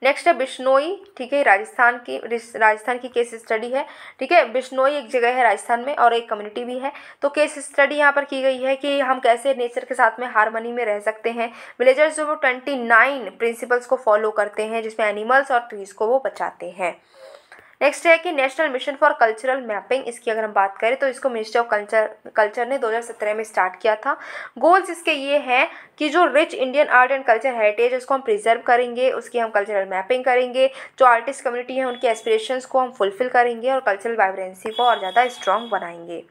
नेक्स्ट है बिश्नोई ठीक है राजस्थान की राजस्थान की केस स्टडी है ठीक है बिश्नोई एक जगह है राजस्थान में और एक कम्युनिटी भी है तो केस स्टडी यहाँ पर की गई है कि हम कैसे नेचर के साथ में हारमनी में रह सकते हैं विलेजर्स जो वो ट्वेंटी नाइन प्रिंसिपल्स को फॉलो करते हैं जिसमें एनिमल्स और ट्रीज को वो बचाते हैं नेक्स्ट है कि national mission for cultural mapping इसकी अगर हम बात करें तो इसको मिनिस्ट्री ऑफ कल्चर कल्चर ने 2017 में स्टार्ट किया था गोल्स इसके ये हैं कि जो rich Indian art and culture heritage उसको हम प्रिजर्व करेंगे उसकी हम कल्चरल मैपिंग करेंगे जो आर्टिस्ट कम्युनिटी है उनकी एस्पिरेशंस को हम फुलफिल करेंगे और कल्चरल वाइब्रेंसी को और ज़्यादा स्ट्रॉन्ग बनाएंगे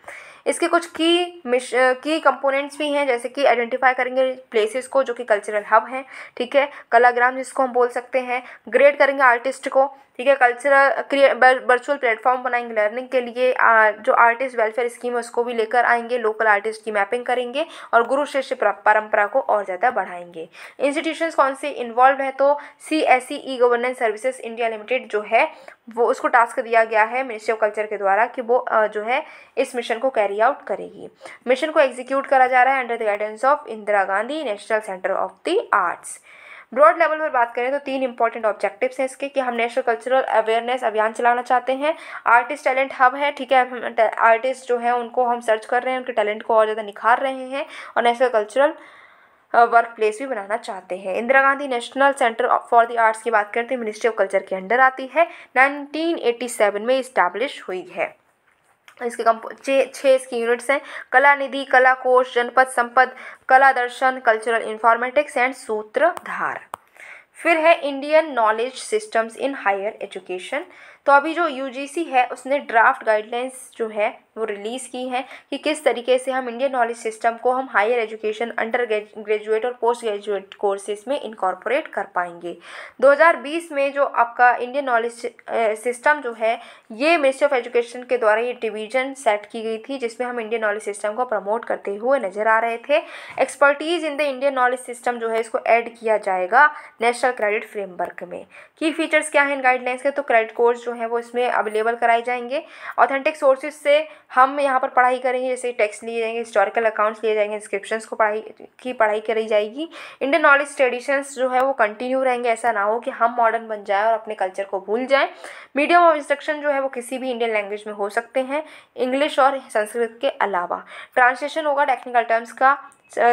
इसके कुछ की मिश की कंपोनेंट्स भी हैं जैसे कि आइडेंटिफाई करेंगे प्लेसेस को जो कि कल्चरल हब हैं ठीक है कलाग्राम जिसको हम बोल सकते हैं ग्रेड करेंगे आर्टिस्ट को ठीक है कल्चरल वर्चुअल प्लेटफॉर्म बनाएंगे लर्निंग के लिए आ, जो आर्टिस्ट वेलफेयर स्कीम है उसको भी लेकर आएंगे लोकल आर्टिस्ट की मैपिंग करेंगे और गुरु शिष्य परंपरा को और ज़्यादा बढ़ाएंगे इंस्टीट्यूशन कौन से इन्वॉल्व हैं तो C S C E governance services India limited जो है वो उसको टास्क दिया गया है मिनिस्ट्री ऑफ कल्चर के द्वारा कि वो जो है इस मिशन को कैरी आउट करेगी मिशन को एग्जीक्यूट करा जा रहा है under the guidance of Indira Gandhi national centre of the arts broad level पर बात करें तो तीन इंपॉर्टेंट ऑब्जेक्टिव्स हैं इसके कि हम नेशनल कल्चरल अवेयरनेस अभियान चलाना चाहते हैं आर्टिस्ट टैलेंट हब है ठीक है आर्टिस्ट जो है उनको हम सर्च कर रहे हैं उनके टैलेंट को और ज़्यादा निखार रहे हैं और नेशनल कल्चरल वर्क प्लेस भी बनाना चाहते हैं Indira Gandhi national centre for the arts की बात करते हैं मिनिस्ट्री ऑफ कल्चर के अंडर आती है 1987 में इस्टेब्लिश हुई है इसके कंपो छः इसकी यूनिट्स हैं कला निधि कला कोष जनपद संपद कला दर्शन कल्चरल इन्फॉर्मेटिक्स एंड सूत्रधार फिर है Indian knowledge systems in higher education तो अभी जो यूजीसी है उसने ड्राफ्ट गाइडलाइंस जो है वो रिलीज़ की हैं कि किस तरीके से हम इंडियन नॉलेज सिस्टम को हम हायर एजुकेशन अंडर ग्रेजुएट और पोस्ट ग्रेजुएट कोर्सेज में इनकॉर्पोरेट कर पाएंगे 2020 में जो आपका इंडियन नॉलेज सिस्टम जो है ये मिनिस्ट्री ऑफ एजुकेशन के द्वारा ये डिवीजन सेट की गई थी जिसमें हम इंडियन नॉलेज सिस्टम को प्रमोट करते हुए नजर आ रहे थे expertise in the Indian knowledge system जो है इसको ऐड किया जाएगा नेशनल क्रेडिट फ्रेमवर्क में की फीचर्स क्या हैं इन गाइडलाइंस के तो क्रेडिट कोर्स जो है वो इसमें अवेलेबल कराए जाएंगे ऑथेंटिक सोर्सेज से हम यहाँ पर पढ़ाई करेंगे जैसे टेक्स्ट लिए जाएंगे हिस्टोरिकल अकाउंट्स लिए जाएंगे इंस्क्रिप्शन को पढ़ाई की पढ़ाई करी जाएगी इंडियन नॉलेज ट्रेडिशंस जो है वो कंटिन्यू रहेंगे ऐसा ना हो कि हम मॉडर्न बन जाए और अपने कल्चर को भूल जाएँ मीडियम ऑफ इंस्ट्रक्शन जो है वो किसी भी इंडियन लैंग्वेज में हो सकते हैं इंग्लिश और संस्कृत के अलावा ट्रांसलेशन होगा टेक्निकल टर्म्स का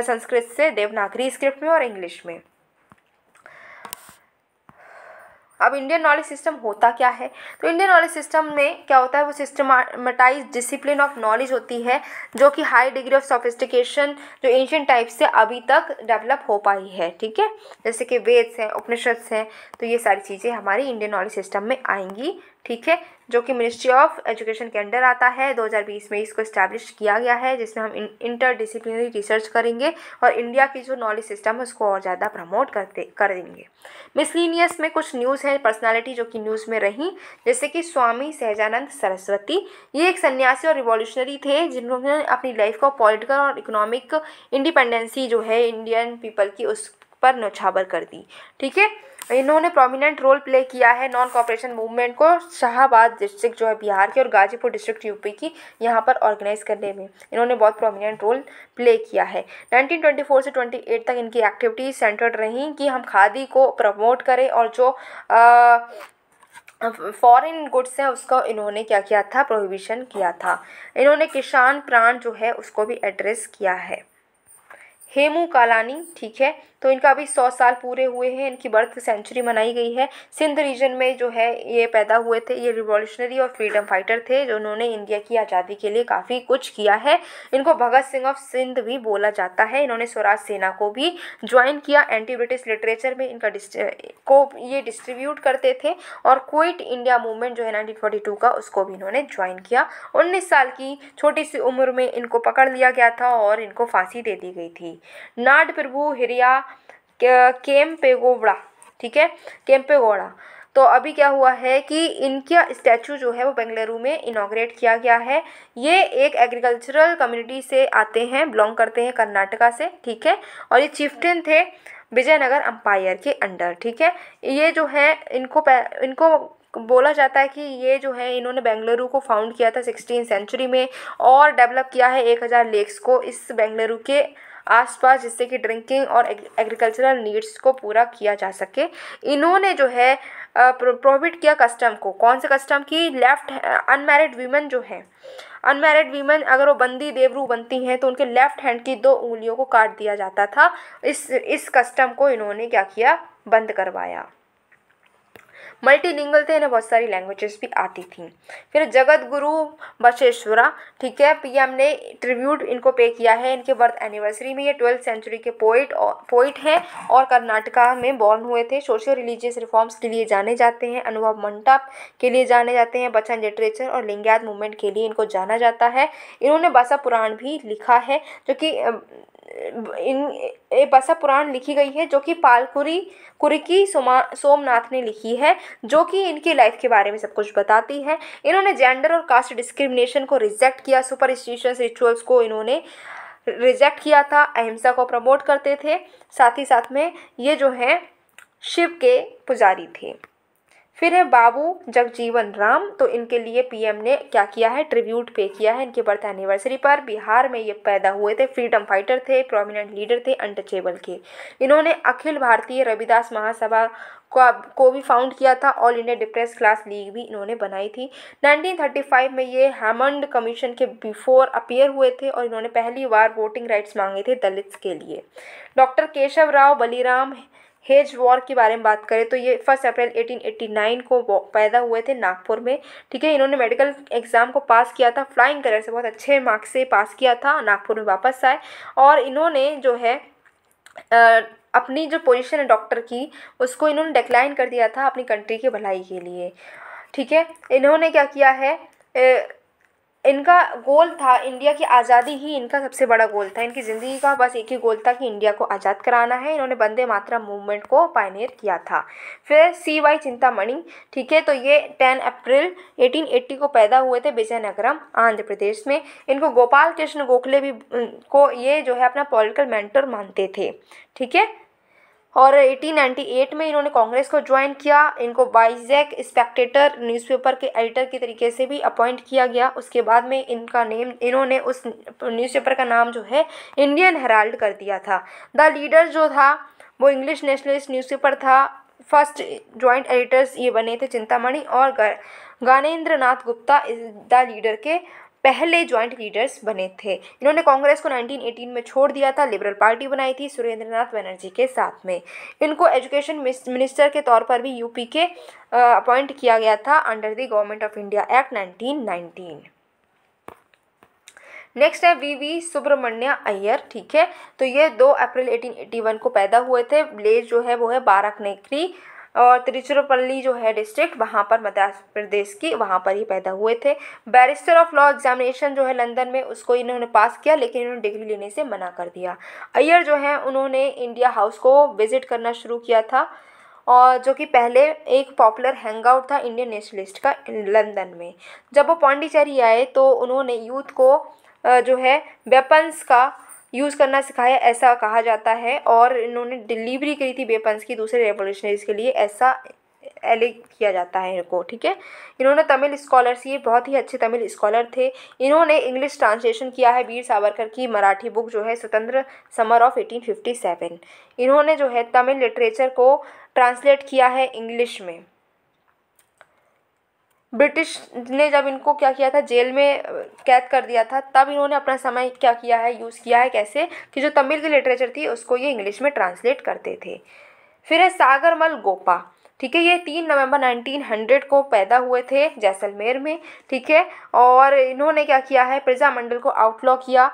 संस्कृत से देवनागरी स्क्रिप्ट में और इंग्लिश में अब इंडियन नॉलेज सिस्टम होता क्या है तो इंडियन नॉलेज सिस्टम में क्या होता है वो सिस्टमाटाइज डिसिप्लिन ऑफ नॉलेज होती है जो कि हाई डिग्री ऑफ सोफिस्टिकेशन जो एंशियन टाइप से अभी तक डेवलप हो पाई है ठीक है जैसे कि वेद्स हैं उपनिषद्स हैं तो ये सारी चीज़ें हमारी इंडियन नॉलेज सिस्टम में आएंगी ठीक है जो कि मिनिस्ट्री ऑफ एजुकेशन के अंडर आता है 2020 में इसको इस्टेब्लिश किया गया है जिसमें हम इंटर डिसिप्लिनरी रिसर्च करेंगे और इंडिया की जो नॉलेज सिस्टम है उसको और ज़्यादा प्रमोट करते कर देंगे मिसलिनियस में कुछ न्यूज़ है पर्सनालिटी जो कि न्यूज़ में रहीं जैसे कि स्वामी सहजानंद सरस्वती ये एक सन्यासी और रिवॉल्यूशनरी थे जिन्होंने अपनी लाइफ को पॉलिटिकल और इकोनॉमिक इंडिपेंडेंसी जो है इंडियन पीपल की उस पर नौछावर कर दी ठीक है इन्होंने प्रोमिनेंट रोल प्ले किया है नॉन कॉपरेशन मूवमेंट को शाहबाद डिस्ट्रिक्ट जो है बिहार की और गाजीपुर डिस्ट्रिक्ट यूपी की यहाँ पर ऑर्गेनाइज करने में इन्होंने बहुत प्रोमिनेंट रोल प्ले किया है 1924 से 28 तक इनकी एक्टिविटीज सेंटर्ड रहीं कि हम खादी को प्रमोट करें और जो आ, फॉरेन गुड्स हैं उसका इन्होंने क्या किया था प्रोहिबिशन किया था इन्होंने किसान प्राण जो है उसको भी एड्रेस किया है हेमू कालानी ठीक है तो इनका अभी सौ साल पूरे हुए हैं इनकी बर्थ सेंचुरी मनाई गई है सिंध रीजन में जो है ये पैदा हुए थे ये रिवॉल्यूशनरी और फ्रीडम फाइटर थे जो उन्होंने इंडिया की आज़ादी के लिए काफ़ी कुछ किया है इनको भगत सिंह ऑफ सिंध भी बोला जाता है इन्होंने स्वराज सेना को भी ज्वाइन किया एंटी ब्रिटिश लिटरेचर में इनका को ये डिस्ट्रीब्यूट करते थे और क्विट इंडिया मूवमेंट जो है नाइनटीन का उसको भी इन्होंने ज्वाइन किया उन्नीस साल की छोटी सी उम्र में इनको पकड़ लिया गया था और इनको फांसी दे दी गई थी नाड प्रभु हिरिया केम्पेगोवड़ा ठीक है केम्पेगोड़ा तो अभी क्या हुआ है कि इनका स्टैचू जो है वो बेंगलुरु में इनाग्रेट किया गया है ये एक एग्रीकल्चरल कम्युनिटी से आते हैं बिलोंग करते हैं कर्नाटका से ठीक है और ये चिफ्टन थे विजयनगर अंपायर के अंडर ठीक है ये जो है इनको इनको बोला जाता है कि ये जो है इन्होंने बेंगलुरु को फाउंड किया था सिक्सटीन सेंचुरी में और डेवलप किया है एक हज़ार लेक्स को इस बेंगलुरु के आसपास जिससे कि ड्रिंकिंग और एग्रीकल्चरल नीड्स को पूरा किया जा सके इन्होंने जो है प्रोहिबिट किया कस्टम को कौन से कस्टम की लेफ्ट अनमेरिड वीमेन जो है अनमेरिड वीमेन अगर वो बंदी देवरू बनती हैं तो उनके लेफ्ट हैंड की दो उंगलियों को काट दिया जाता था इस इस कस्टम को इन्होंने क्या किया बंद करवाया मल्टीलिंगल थे इन्हें बहुत सारी लैंग्वेजेस भी आती थी फिर जगत गुरु बशेश्वरा ठीक है ये हमने ट्रिब्यूट इनको पे किया है इनके बर्थ एनिवर्सरी में ये ट्वेल्थ सेंचुरी के पोइट और पोइट हैं और कर्नाटका में बॉर्न हुए थे सोशल रिलीजियस रिफॉर्म्स के लिए जाने जाते हैं अनुभव मंडप के लिए जाने जाते हैं बच्चन लिटरेचर और लिंग्यात मूवमेंट के लिए इनको जाना जाता है इन्होंने बासा पुराण भी लिखा है जो कि इन ये बसा पुराण लिखी गई है जो कि पालकुरी कुरिकी सोमा सोमनाथ ने लिखी है जो कि इनकी लाइफ के बारे में सब कुछ बताती है इन्होंने जेंडर और कास्ट डिस्क्रिमिनेशन को रिजेक्ट किया सुपरस्टिशियस रिचुअल्स को इन्होंने रिजेक्ट किया था अहिंसा को प्रमोट करते थे साथ ही साथ में ये जो हैं शिव के पुजारी थे फिर है बाबू जगजीवन राम तो इनके लिए पीएम ने क्या किया है ट्रिब्यूट पे किया है इनके बर्थ एनिवर्सरी पर बिहार में ये पैदा हुए थे फ्रीडम फाइटर थे प्रोमिनेंट लीडर थे अनटचेबल के इन्होंने अखिल भारतीय रविदास महासभा को को भी फाउंड किया था all India depressed class league भी इन्होंने बनाई थी 1935 में ये हेमंड कमीशन के बिफोर अपियर हुए थे और इन्होंने पहली बार वोटिंग राइट्स मांगे थे दलित्स के लिए डॉक्टर केशव राव बलिराम हेज वॉर के बारे में बात करें तो ये फर्स्ट अप्रैल 1889 को पैदा हुए थे नागपुर में ठीक है इन्होंने मेडिकल एग्ज़ाम को पास किया था फ्लाइंग कलर से बहुत अच्छे मार्क्स से पास किया था नागपुर में वापस आए और इन्होंने जो है आ, अपनी जो पोजीशन है डॉक्टर की उसको इन्होंने डिक्लाइन कर दिया था अपनी कंट्री की भलाई के लिए ठीक है इन्होंने क्या किया है ए, इनका गोल था इंडिया की आज़ादी ही इनका सबसे बड़ा गोल था इनकी ज़िंदगी का बस एक ही गोल था कि इंडिया को आज़ाद कराना है इन्होंने वंदे मातरा मूवमेंट को पायनियर किया था फिर सी वाई चिंतामणि ठीक है तो ये 10 अप्रैल 1880 को पैदा हुए थे विजयनगरम आंध्र प्रदेश में इनको गोपाल कृष्ण गोखले भी को ये जो है अपना पॉलिटिकल मैंटर मानते थे ठीक है और 1898 में इन्होंने कांग्रेस को ज्वाइन किया इनको बाइजैक स्पेक्टेटर न्यूज़पेपर के एडिटर के तरीके से भी अपॉइंट किया गया उसके बाद में इनका नेम इन्होंने उस न्यूज़पेपर का नाम जो है इंडियन हेराल्ड कर दिया था द लीडर जो था वो इंग्लिश नेशनलिस्ट न्यूज़पेपर था फर्स्ट जॉइंट एडिटर्स ये बने थे चिंतामणि और गानेन्द्र नाथ गुप्ता द लीडर के पहले ज्वाइंट लीडर्स बने थे इन्होंने कांग्रेस को 1918 में छोड़ दिया था लिबरल पार्टी बनाई थी सुरेंद्रनाथ बनर्जी के साथ में इनको एजुकेशन मिनिस्टर के तौर पर भी यूपी के अपॉइंट किया गया था under the government of India act 1919 next है वी वी सुब्रमण्य अय्यर ठीक है तो ये दो अप्रैल 1881 को पैदा हुए थे ब्लेज जो है वो है बारक नेकरी और त्रिचुरपल्ली जो है डिस्ट्रिक्ट वहाँ पर मध्य प्रदेश की वहाँ पर ही पैदा हुए थे बैरिस्टर ऑफ लॉ एग्जामिनेशन जो है लंदन में उसको इन्होंने पास किया लेकिन इन्होंने डिग्री लेने से मना कर दिया अयर जो है उन्होंने इंडिया हाउस को विजिट करना शुरू किया था और जो कि पहले एक पॉपुलर हैंगआउट था इंडियन नेशनलिस्ट का लंदन में जब वो पांडिचेरी आए तो उन्होंने यूथ को जो है वेपन्स का यूज़ करना सिखाया ऐसा कहा जाता है और इन्होंने डिलीवरी करी थी बेपंस की दूसरे रेवोल्यूशनरीज़ के लिए ऐसा एले किया जाता है इनको ठीक है इन्होंने तमिल स्कॉलर्स ये बहुत ही अच्छे तमिल स्कॉलर थे इन्होंने इंग्लिश ट्रांसलेशन किया है वीर सावरकर की मराठी बुक जो है स्वतंत्र समर ऑफ 1857 इन्होंने जो है तमिल लिटरेचर को ट्रांसलेट किया है इंग्लिश में ब्रिटिश ने जब इनको क्या किया था जेल में कैद कर दिया था तब इन्होंने अपना समय क्या किया है यूज़ किया है कैसे कि जो तमिल की लिटरेचर थी उसको ये इंग्लिश में ट्रांसलेट करते थे फिर है सागरमल गोपा ठीक है ये तीन नवंबर 1900 को पैदा हुए थे जैसलमेर में ठीक है और इन्होंने क्या किया है प्रजामंडल को आउटलॉ किया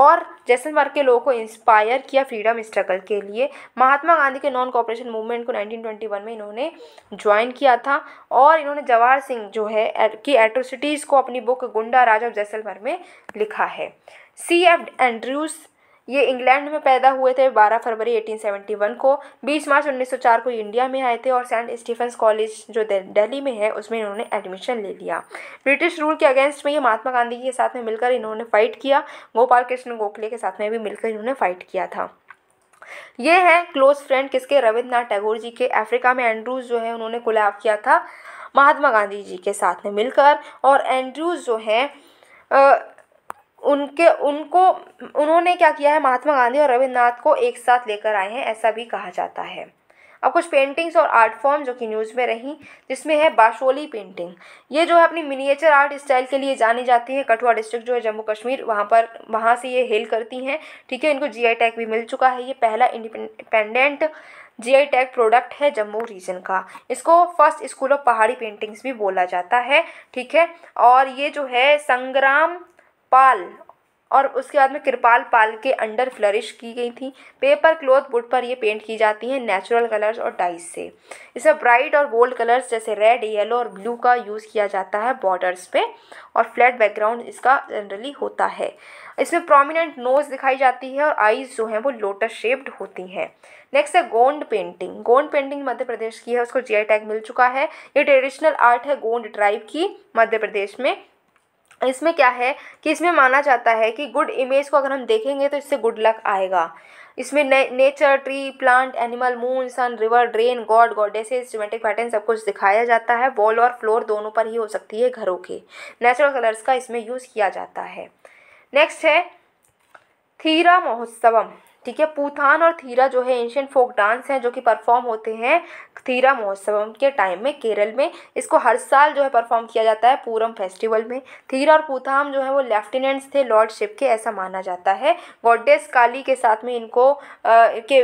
और जैसलमर के लोगों को इंस्पायर किया फ्रीडम स्ट्रगल के लिए महात्मा गांधी के नॉन कॉपरेशन मूवमेंट को 1921 में इन्होंने ज्वाइन किया था और इन्होंने जवाहर सिंह जो है की एट्रोसिटीज़ को अपनी बुक गुंडा राज ऑफ जैसलमर में लिखा है सी एफ एंड्रयूज़ ये इंग्लैंड में पैदा हुए थे 12 फरवरी 1871 को 20 मार्च 1904 को इंडिया में आए थे और सेंट स्टीफेंस कॉलेज जो दिल्ली में है उसमें इन्होंने एडमिशन ले लिया ब्रिटिश रूल के अगेंस्ट में ये महात्मा गांधी के साथ में मिलकर इन्होंने फ़ाइट किया गोपाल कृष्ण गोखले के साथ में भी मिलकर इन्होंने फ़ाइट किया था ये है क्लोज फ्रेंड किसके रविन्द्रनाथ टैगोर जी के अफ्रीका में एंड्रूज जो है उन्होंने कोलैब किया था महात्मा गांधी जी के साथ में मिलकर और एंड्रूज जो है उनके उनको उन्होंने क्या किया है महात्मा गांधी और रविन्द्रनाथ को एक साथ लेकर आए हैं ऐसा भी कहा जाता है अब कुछ पेंटिंग्स और आर्ट फॉर्म जो कि न्यूज़ में रहीं जिसमें है बाशोली पेंटिंग ये जो है अपनी मिनिएचर आर्ट स्टाइल के लिए जानी जाती है कठुआ डिस्ट्रिक्ट जो है जम्मू कश्मीर वहाँ पर वहाँ से ये हेल करती हैं ठीक है इनको जी आई टैग भी मिल चुका है ये पहला independent G I tag product है जम्मू रीजन का इसको first school of Pahari paintings भी बोला जाता है ठीक है और ये जो है संग्राम पाल और उसके बाद में कृपाल पाल के अंडर फ्लरिश की गई थी पेपर क्लॉथ बुट पर ये पेंट की जाती हैं नेचुरल कलर्स और डाइस से इसमें ब्राइट और बोल्ड कलर्स जैसे रेड येलो और ब्लू का यूज़ किया जाता है बॉर्डर्स पे और फ्लैट बैकग्राउंड इसका जनरली होता है इसमें प्रोमिनेंट नोज दिखाई जाती है और आइज जो हैं वो लोटस शेप्ड होती हैं नेक्स्ट है गोंड पेंटिंग गोंड पेंटिंग मध्य प्रदेश की है उसको जी टैग मिल चुका है ये ट्रेडिशनल आर्ट है गोंड ट्राइब की मध्य प्रदेश में इसमें क्या है कि इसमें माना जाता है कि गुड इमेज को अगर हम देखेंगे तो इससे गुड लक आएगा इसमें ने, nature tree plant animal moon sun river drain god goddesses geometric pattern सब कुछ दिखाया जाता है वॉल और फ्लोर दोनों पर ही हो सकती है घरों के नेचुरल कलर्स का इसमें यूज़ किया जाता है नेक्स्ट है थीरा महोत्सवम ठीक है पूथान और थीरा जो है एंशियंट फोक डांस हैं जो कि परफॉर्म होते हैं थीरा महोत्सव के टाइम में केरल में इसको हर साल जो है परफॉर्म किया जाता है पूरम फेस्टिवल में थीरा और पूथाम जो है वो लेफ्टिनेंट्स थे लॉर्ड शिप के ऐसा माना जाता है गॉडेस काली के साथ में इनको आ, के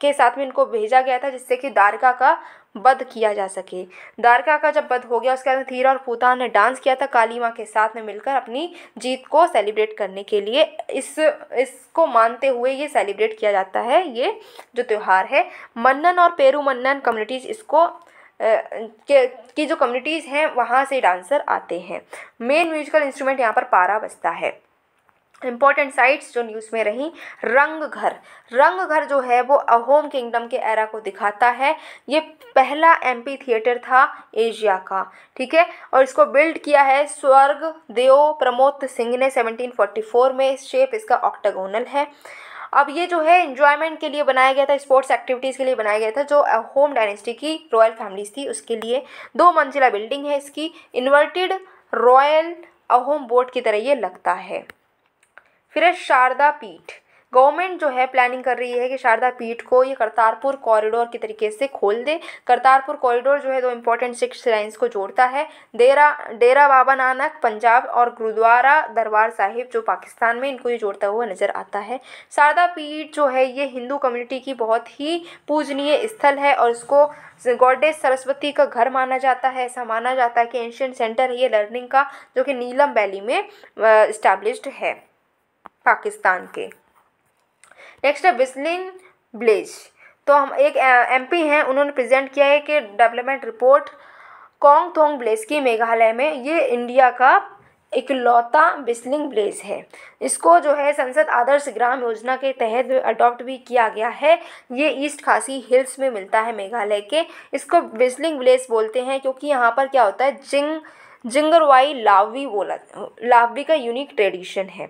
के साथ में इनको भेजा गया था जिससे कि द्वारका का बध किया जा सके द्वारका का जब बध हो गया उसके बाद थीरा और पूता ने डांस किया था काली माँ के साथ में मिलकर अपनी जीत को सेलिब्रेट करने के लिए इस इसको मानते हुए ये सेलिब्रेट किया जाता है ये जो त्यौहार है मन्नन और पेरू मन्नन कम्युनिटीज़ इसको के की जो कम्युनिटीज़ हैं वहाँ से डांसर आते हैं मेन म्यूजिकल इंस्ट्रूमेंट यहाँ पर पारा बजता है इम्पॉर्टेंट साइट्स जो न्यूज़ में रहीं रंग घर जो है वो अहोम किंगडम के एरा को दिखाता है ये पहला एम्पी थिएटर था एशिया का ठीक है और इसको बिल्ड किया है स्वर्ग देव प्रमोद सिंह ने 1744 में इस शेप इसका ऑक्टागोनल है अब ये जो है इन्जॉयमेंट के लिए बनाया गया था स्पोर्ट्स एक्टिविटीज़ के लिए बनाया गया था जो होम डायनेस्टी की रॉयल फैमिलीज थी उसके लिए दो मंजिला बिल्डिंग है इसकी इन्वर्टेड रॉयल अहोम बोर्ड की तरह ये लगता है फिर है शारदा पीठ गवर्नमेंट जो है प्लानिंग कर रही है कि शारदा पीठ को ये करतारपुर कॉरिडोर के तरीके से खोल दे करतारपुर कॉरिडोर जो है दो इम्पोर्टेंट सिक्स लाइन्स को जोड़ता है डेरा डेरा बाबा नानक पंजाब और गुरुद्वारा दरबार साहिब जो पाकिस्तान में इनको ये जोड़ता हुआ नज़र आता है शारदा पीठ जो है ये हिंदू कम्युनिटी की बहुत ही पूजनीय स्थल है और इसको गॉडेस सरस्वती का घर माना जाता है ऐसा माना जाता है कि एंशियन सेंटर है ये लर्निंग का जो कि नीलम वैली में इस्टेब्लिश्ड है पाकिस्तान के नेक्स्ट है बिस्लिन ब्लेज तो हम एक एमपी हैं उन्होंने प्रेजेंट किया है कि डेवलपमेंट रिपोर्ट कॉन्ग थोंग ब्लेज की मेघालय में ये इंडिया का इकलौता बिस्लिंग ब्लेज है इसको जो है संसद आदर्श ग्राम योजना के तहत अडॉप्ट भी किया गया है ये ईस्ट खासी हिल्स में मिलता है मेघालय के इसको बिस्लिंग ब्लेज बोलते हैं क्योंकि यहाँ पर क्या होता है जिंग जिंगरवाई लावी बोला लावी का यूनिक ट्रेडिशन है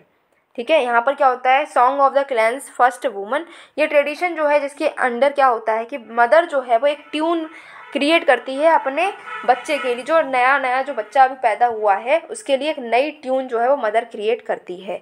ठीक है यहाँ पर क्या होता है song of the clans first woman ये ट्रेडिशन जो है जिसके अंडर क्या होता है कि मदर जो है वो एक ट्यून क्रिएट करती है अपने बच्चे के लिए जो नया नया जो बच्चा अभी पैदा हुआ है उसके लिए एक नई ट्यून जो है वो मदर क्रिएट करती है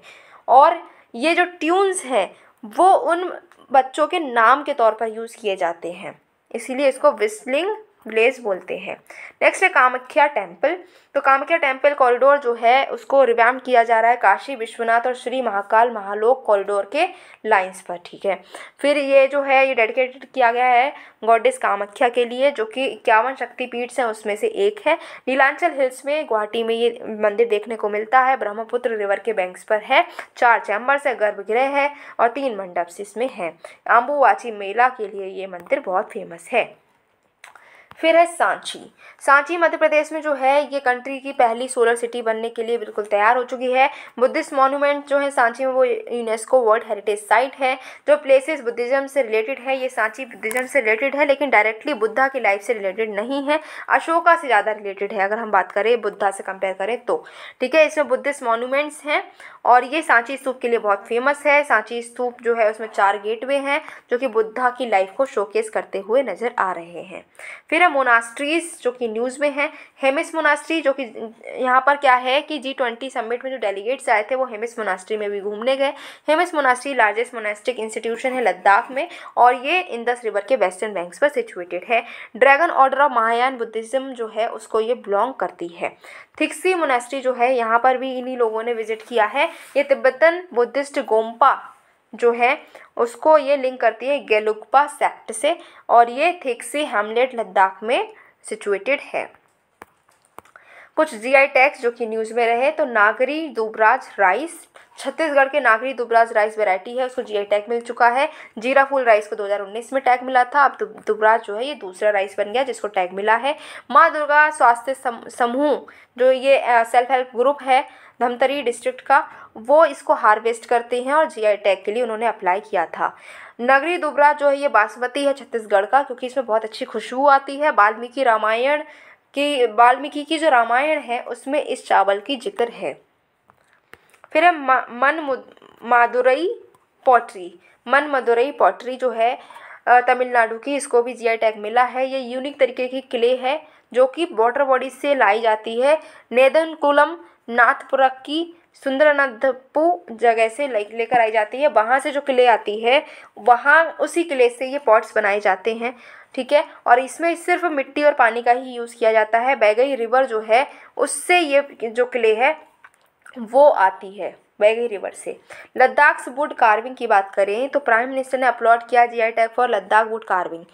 और ये जो ट्यून्स हैं वो उन बच्चों के नाम के तौर पर यूज़ किए जाते हैं इसीलिए इसको विस्लिंग विलेज बोलते हैं नेक्स्ट है कामाख्या टेम्पल तो कामाख्या टेम्पल कॉरिडोर जो है उसको रिवैम किया जा रहा है काशी विश्वनाथ और श्री महाकाल महालोक कॉरिडोर के लाइंस पर ठीक है फिर ये जो है ये डेडिकेटेड किया गया है गॉडेस कामाख्या के लिए जो कि इक्यावन शक्तिपीठ हैं उसमें से एक है नीलांचल हिल्स में गुवाहाटी में ये मंदिर देखने को मिलता है ब्रह्मपुत्र रिवर के बैंक्स पर है चार चैम्बर्स है गर्भगृह है और तीन मंडप्स इसमें हैं अम्बुवाची मेला के लिए ये मंदिर बहुत फेमस है फिर है सांची सांची मध्य प्रदेश में जो है ये कंट्री की पहली सोलर सिटी बनने के लिए बिल्कुल तैयार हो चुकी है बुद्धिस्ट मॉन्यूमेंट जो है सांची में वो यूनेस्को वर्ल्ड हेरिटेज साइट है जो प्लेसेस बुद्धिज़्म से रिलेटेड है ये सांची बुद्धिज़्म से रिलेटेड है लेकिन डायरेक्टली बुद्धा की लाइफ से रिलेटेड नहीं है अशोका से ज़्यादा रिलेटेड है अगर हम बात करें बुद्धा से कंपेयर करें तो ठीक है इसमें बुद्धिस्ट मॉन्यूमेंट्स हैं और ये सांची स्तूप के लिए बहुत फेमस है सांची स्तूप जो है उसमें चार गेटवे हैं जो कि बुद्धा की लाइफ को शोकेस करते हुए नज़र आ रहे हैं फिर है मोनास्ट्रीज जो कि न्यूज़ में है हेमिस मोनास्ट्री जो कि यहाँ पर क्या है कि जी ट्वेंटी समिट में जो डेलीगेट्स आए थे वो हेमिस मोनास्ट्री में भी घूमने गए Hemis monastery largest monastic institution है लद्दाख में और ये इंदस रिवर के वेस्टर्न बैंक्स पर सिचुएटेड है Dragon order of Mahayana Buddhism जो है उसको ये बिलोंग करती है थिक्सी मोनास्ट्री जो है यहाँ पर भी इन्हीं लोगों ने विजिट किया है ये तिब्बतन बुद्धिस्ट गोम्पा जो है उसको ये लिंक करती है गेलुगपा सेक्ट से और ये थेक्सी हेमलेट लद्दाख में सिचुएटेड है कुछ जी आई टैक्स जो कि न्यूज़ में रहे तो नागरी दुबराज राइस छत्तीसगढ़ के नागरी दुबराज राइस वैरायटी है उसको जीआई टैग मिल चुका है जीरा फूल राइस को 2019 में टैग मिला था अब दुबराज जो है ये दूसरा राइस बन गया जिसको टैग मिला है माँ दुर्गा स्वास्थ्य सम, समूह जो ये सेल्फ हेल्प ग्रुप है धमतरी डिस्ट्रिक्ट का वो इसको हार्वेस्ट करते हैं और जी टैग के लिए उन्होंने अप्लाई किया था नगरी दुबराज जो है ये बासमती है छत्तीसगढ़ का क्योंकि इसमें बहुत अच्छी खुशबू आती है वाल्मीकि रामायण कि वाल्मीकि की जो रामायण है उसमें इस चावल की जिक्र है फिर है मन माधुरई पॉटरी मन मदुरई पॉटरी जो है तमिलनाडु की इसको भी जीआई टैग मिला है ये यूनिक तरीके की किले है जो कि वाटर बॉडी से लाई जाती है नेदनकुलम नाथपुरक की सुंदरनाथपू जगह से लेकर आई जाती है वहाँ से जो किले आती है वहाँ उसी किले से ये पॉट्स बनाए जाते हैं ठीक है और इसमें सिर्फ मिट्टी और पानी का ही यूज़ किया जाता है बैगई रिवर जो है उससे ये जो किले है वो आती है बैगई रिवर से लद्दाख वुड कार्विंग की बात करें तो प्राइम मिनिस्टर ने अपलॉड किया G I tag for Ladakh wood carving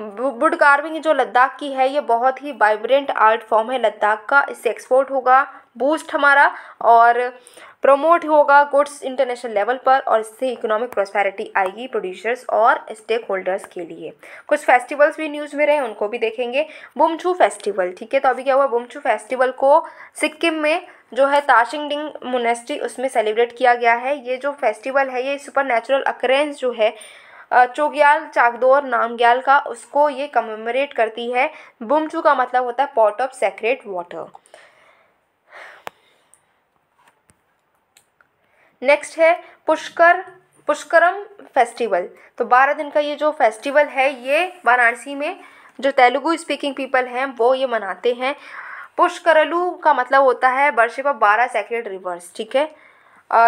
wood carving जो लद्दाख की है ये बहुत ही वाइब्रेंट आर्ट फॉर्म है लद्दाख का इससे एक्सपोर्ट होगा बूस्ट हमारा और प्रमोट होगा गुड्स इंटरनेशनल लेवल पर और इससे इकोनॉमिक प्रोस्पैरिटी आएगी प्रोड्यूसर्स और स्टेक होल्डर्स के लिए कुछ फेस्टिवल्स भी न्यूज़ में रहे उनको भी देखेंगे बुमछू फेस्टिवल ठीक है तो अभी क्या हुआ बुमछू फेस्टिवल को सिक्किम में जो है ताशिंग डिंग मोनेस्ट्री उसमें सेलिब्रेट किया गया है ये जो फेस्टिवल है ये सुपर नेचुरल अक्रेंस जो है चोग्याल चाकदोर नामग्याल का उसको ये कमेमोरेट करती है बुमचू का मतलब होता है pot of sacred water next है पुष्कर पुष्करम फेस्टिवल तो बारह दिन का ये जो फेस्टिवल है ये वाराणसी में जो तेलुगु स्पीकिंग पीपल हैं वो ये मनाते हैं पुष्करलू का मतलब होता है वर्षिप ऑफ बारह सेक्रेट रिवर्स ठीक है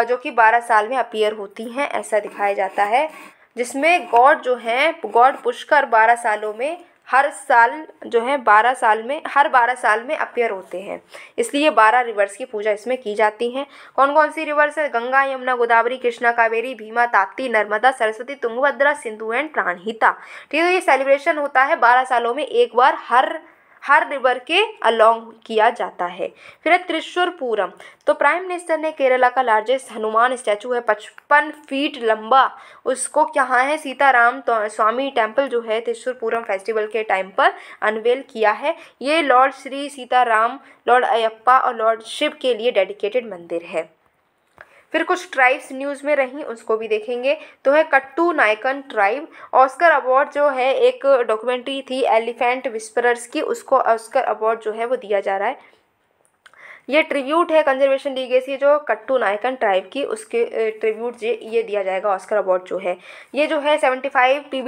जो कि बारह साल में अपीयर होती हैं ऐसा दिखाया जाता है जिसमें गॉड जो है गॉड पुष्कर बारह सालों में हर साल जो है बारह साल में हर बारह साल में अपेयर होते हैं इसलिए बारह रिवर्स की पूजा इसमें की जाती है कौन कौन सी रिवर्स है गंगा यमुना गोदावरी कृष्णा कावेरी भीमा ताप्ती नर्मदा सरस्वती तुंगभद्रा सिंधु एंड प्राणहिता ठीक है ये सेलिब्रेशन होता है बारह सालों में एक बार हर हर रिवर के अलोंग किया जाता है फिर है त्रिशुरपुरम तो प्राइम मिनिस्टर ने केरला का लार्जेस्ट हनुमान स्टैचू है पचपन फीट लंबा उसको कहाँ है सीताराम तो, स्वामी टेम्पल जो है त्रिशुरपुरम फेस्टिवल के टाइम पर अनवेल किया है ये लॉर्ड श्री सीताराम लॉर्ड अयप्पा और लॉर्ड शिव के लिए डेडिकेटेड मंदिर है फिर कुछ ट्राइब्स न्यूज़ में रहीं उसको भी देखेंगे तो है कट्टू नायकन ट्राइब ऑस्कर अवार्ड जो है एक डॉक्यूमेंट्री थी एलिफेंट विस्परर्स की उसको ऑस्कर अवार्ड जो है वो दिया जा रहा है ये ट्रिब्यूट है कंजर्वेशन लीगेसी जो कट्टू नायकन ट्राइब की उसके ट्रिब्यूट ये ये दिया जाएगा ऑस्कर अवार्ड जो है ये जो है सेवेंटी फाइव पी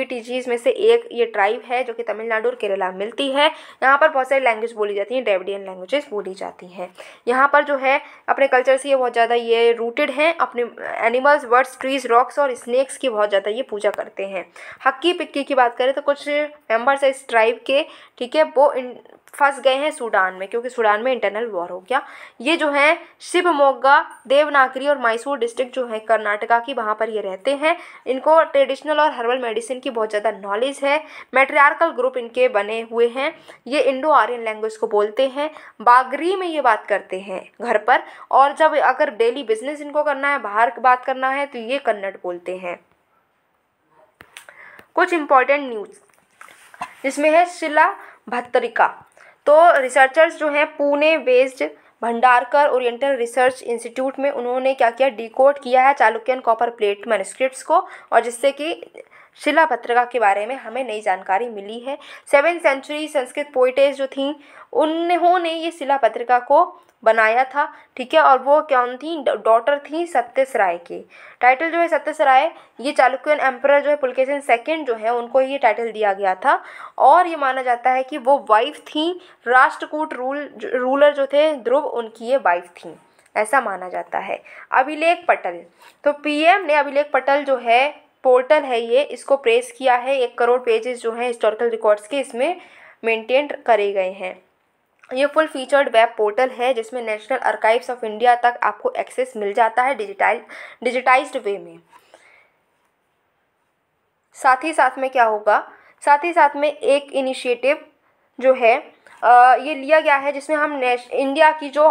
में से एक ये ट्राइब है जो कि तमिलनाडु और केरला मिलती है यहाँ पर बहुत सारी लैंग्वेज बोली जाती हैं डेवडियन लैंग्वेजेस बोली जाती हैं यहाँ पर जो है अपने कल्चर से ये बहुत ज़्यादा ये रूटेड हैं अपने एनिमल्स वर्ड्स ट्रीज रॉक्स और स्नैक्स की बहुत ज़्यादा ये पूजा करते हैं हक्की पिक्की की बात करें तो कुछ मेम्बर्स है इस ट्राइब के ठीक है वो फंस गए हैं सूडान में क्योंकि सूडान में इंटरनल वॉर हो गया ये जो है शिवमोगा देवनागरी और मैसूर डिस्ट्रिक्ट जो है कर्नाटका की वहाँ पर ये रहते हैं इनको ट्रेडिशनल और हर्बल मेडिसिन की बहुत ज़्यादा नॉलेज है मेट्रियारकल ग्रुप इनके बने हुए हैं ये इंडो आर्यन लैंग्वेज को बोलते हैं बागरी में ये बात करते हैं घर पर और जब अगर डेली बिजनेस इनको करना है बाहर बात करना है तो ये कन्नड़ बोलते हैं कुछ इम्पॉर्टेंट न्यूज जिसमें है शिला भत्तरिका तो रिसर्चर्स जो हैं Pune based Bhandarkar Oriental Research Institute में उन्होंने क्या किया डिकोड किया है चालुक्यन कॉपर प्लेट मैनुस्क्रिप्ट को और जिससे कि शिला पत्रिका के बारे में हमें नई जानकारी मिली है सेवन सेंचुरी संस्कृत पोइटेज जो थीं उन्होंने ये शिला पत्रिका को बनाया था ठीक है और वो कौन थी डॉटर थी सत्यसराय की टाइटल जो है सत्यसराय ये चालुक्यन एम्पर जो है पुलकेशन सेकंड जो है उनको ये टाइटल दिया गया था और ये माना जाता है कि वो वाइफ थी राष्ट्रकूट रूल रूलर जो थे ध्रुव उनकी ये वाइफ थी ऐसा माना जाता है अभिलेख पटल तो पीएम ने अभिलेख पटल जो है पोर्टल है ये इसको प्रेस किया है एक करोड़ पेजेस जो हैं हिस्टोरिकल रिकॉर्ड्स के इसमें मेंटेन करे गए हैं ये फुल फीचर्ड वेब पोर्टल है जिसमें नेशनल आर्काइव्स ऑफ इंडिया तक आपको एक्सेस मिल जाता है डिजिटाइल डिजिटाइज्ड वे में साथ ही साथ में क्या होगा साथ ही साथ में एक इनिशिएटिव जो है ये लिया गया है जिसमें हम नेश इंडिया की जो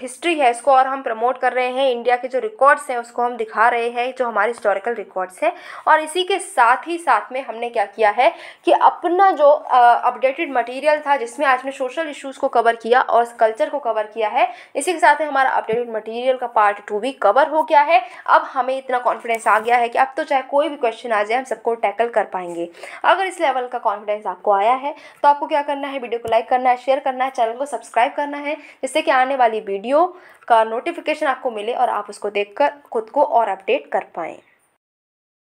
हिस्ट्री है इसको और हम प्रमोट कर रहे हैं इंडिया के जो रिकॉर्ड्स हैं उसको हम दिखा रहे हैं जो हमारे हिस्टोरिकल रिकॉर्ड्स हैं और इसी के साथ ही साथ में हमने क्या किया है कि अपना जो अपडेटेड मटेरियल था जिसमें आज ने सोशल इशूज़ को कवर किया और कल्चर को कवर किया है इसी के साथ में हमारा अपडेटेड मटीरियल का पार्ट टू भी कवर हो गया है अब हमें इतना कॉन्फिडेंस आ गया है कि अब तो चाहे कोई भी क्वेश्चन आ जाए हम सबको टैकल कर पाएंगे अगर इस लेवल का कॉन्फिडेंस आपको आया है तो आपको क्या करना है वीडियो को लाइक करना है शेयर करना है चैनल को सब्सक्राइब करना है जिससे कि आने वाली वीडियो का नोटिफिकेशन आपको मिले और आप उसको देखकर खुद को और अपडेट कर पाएँ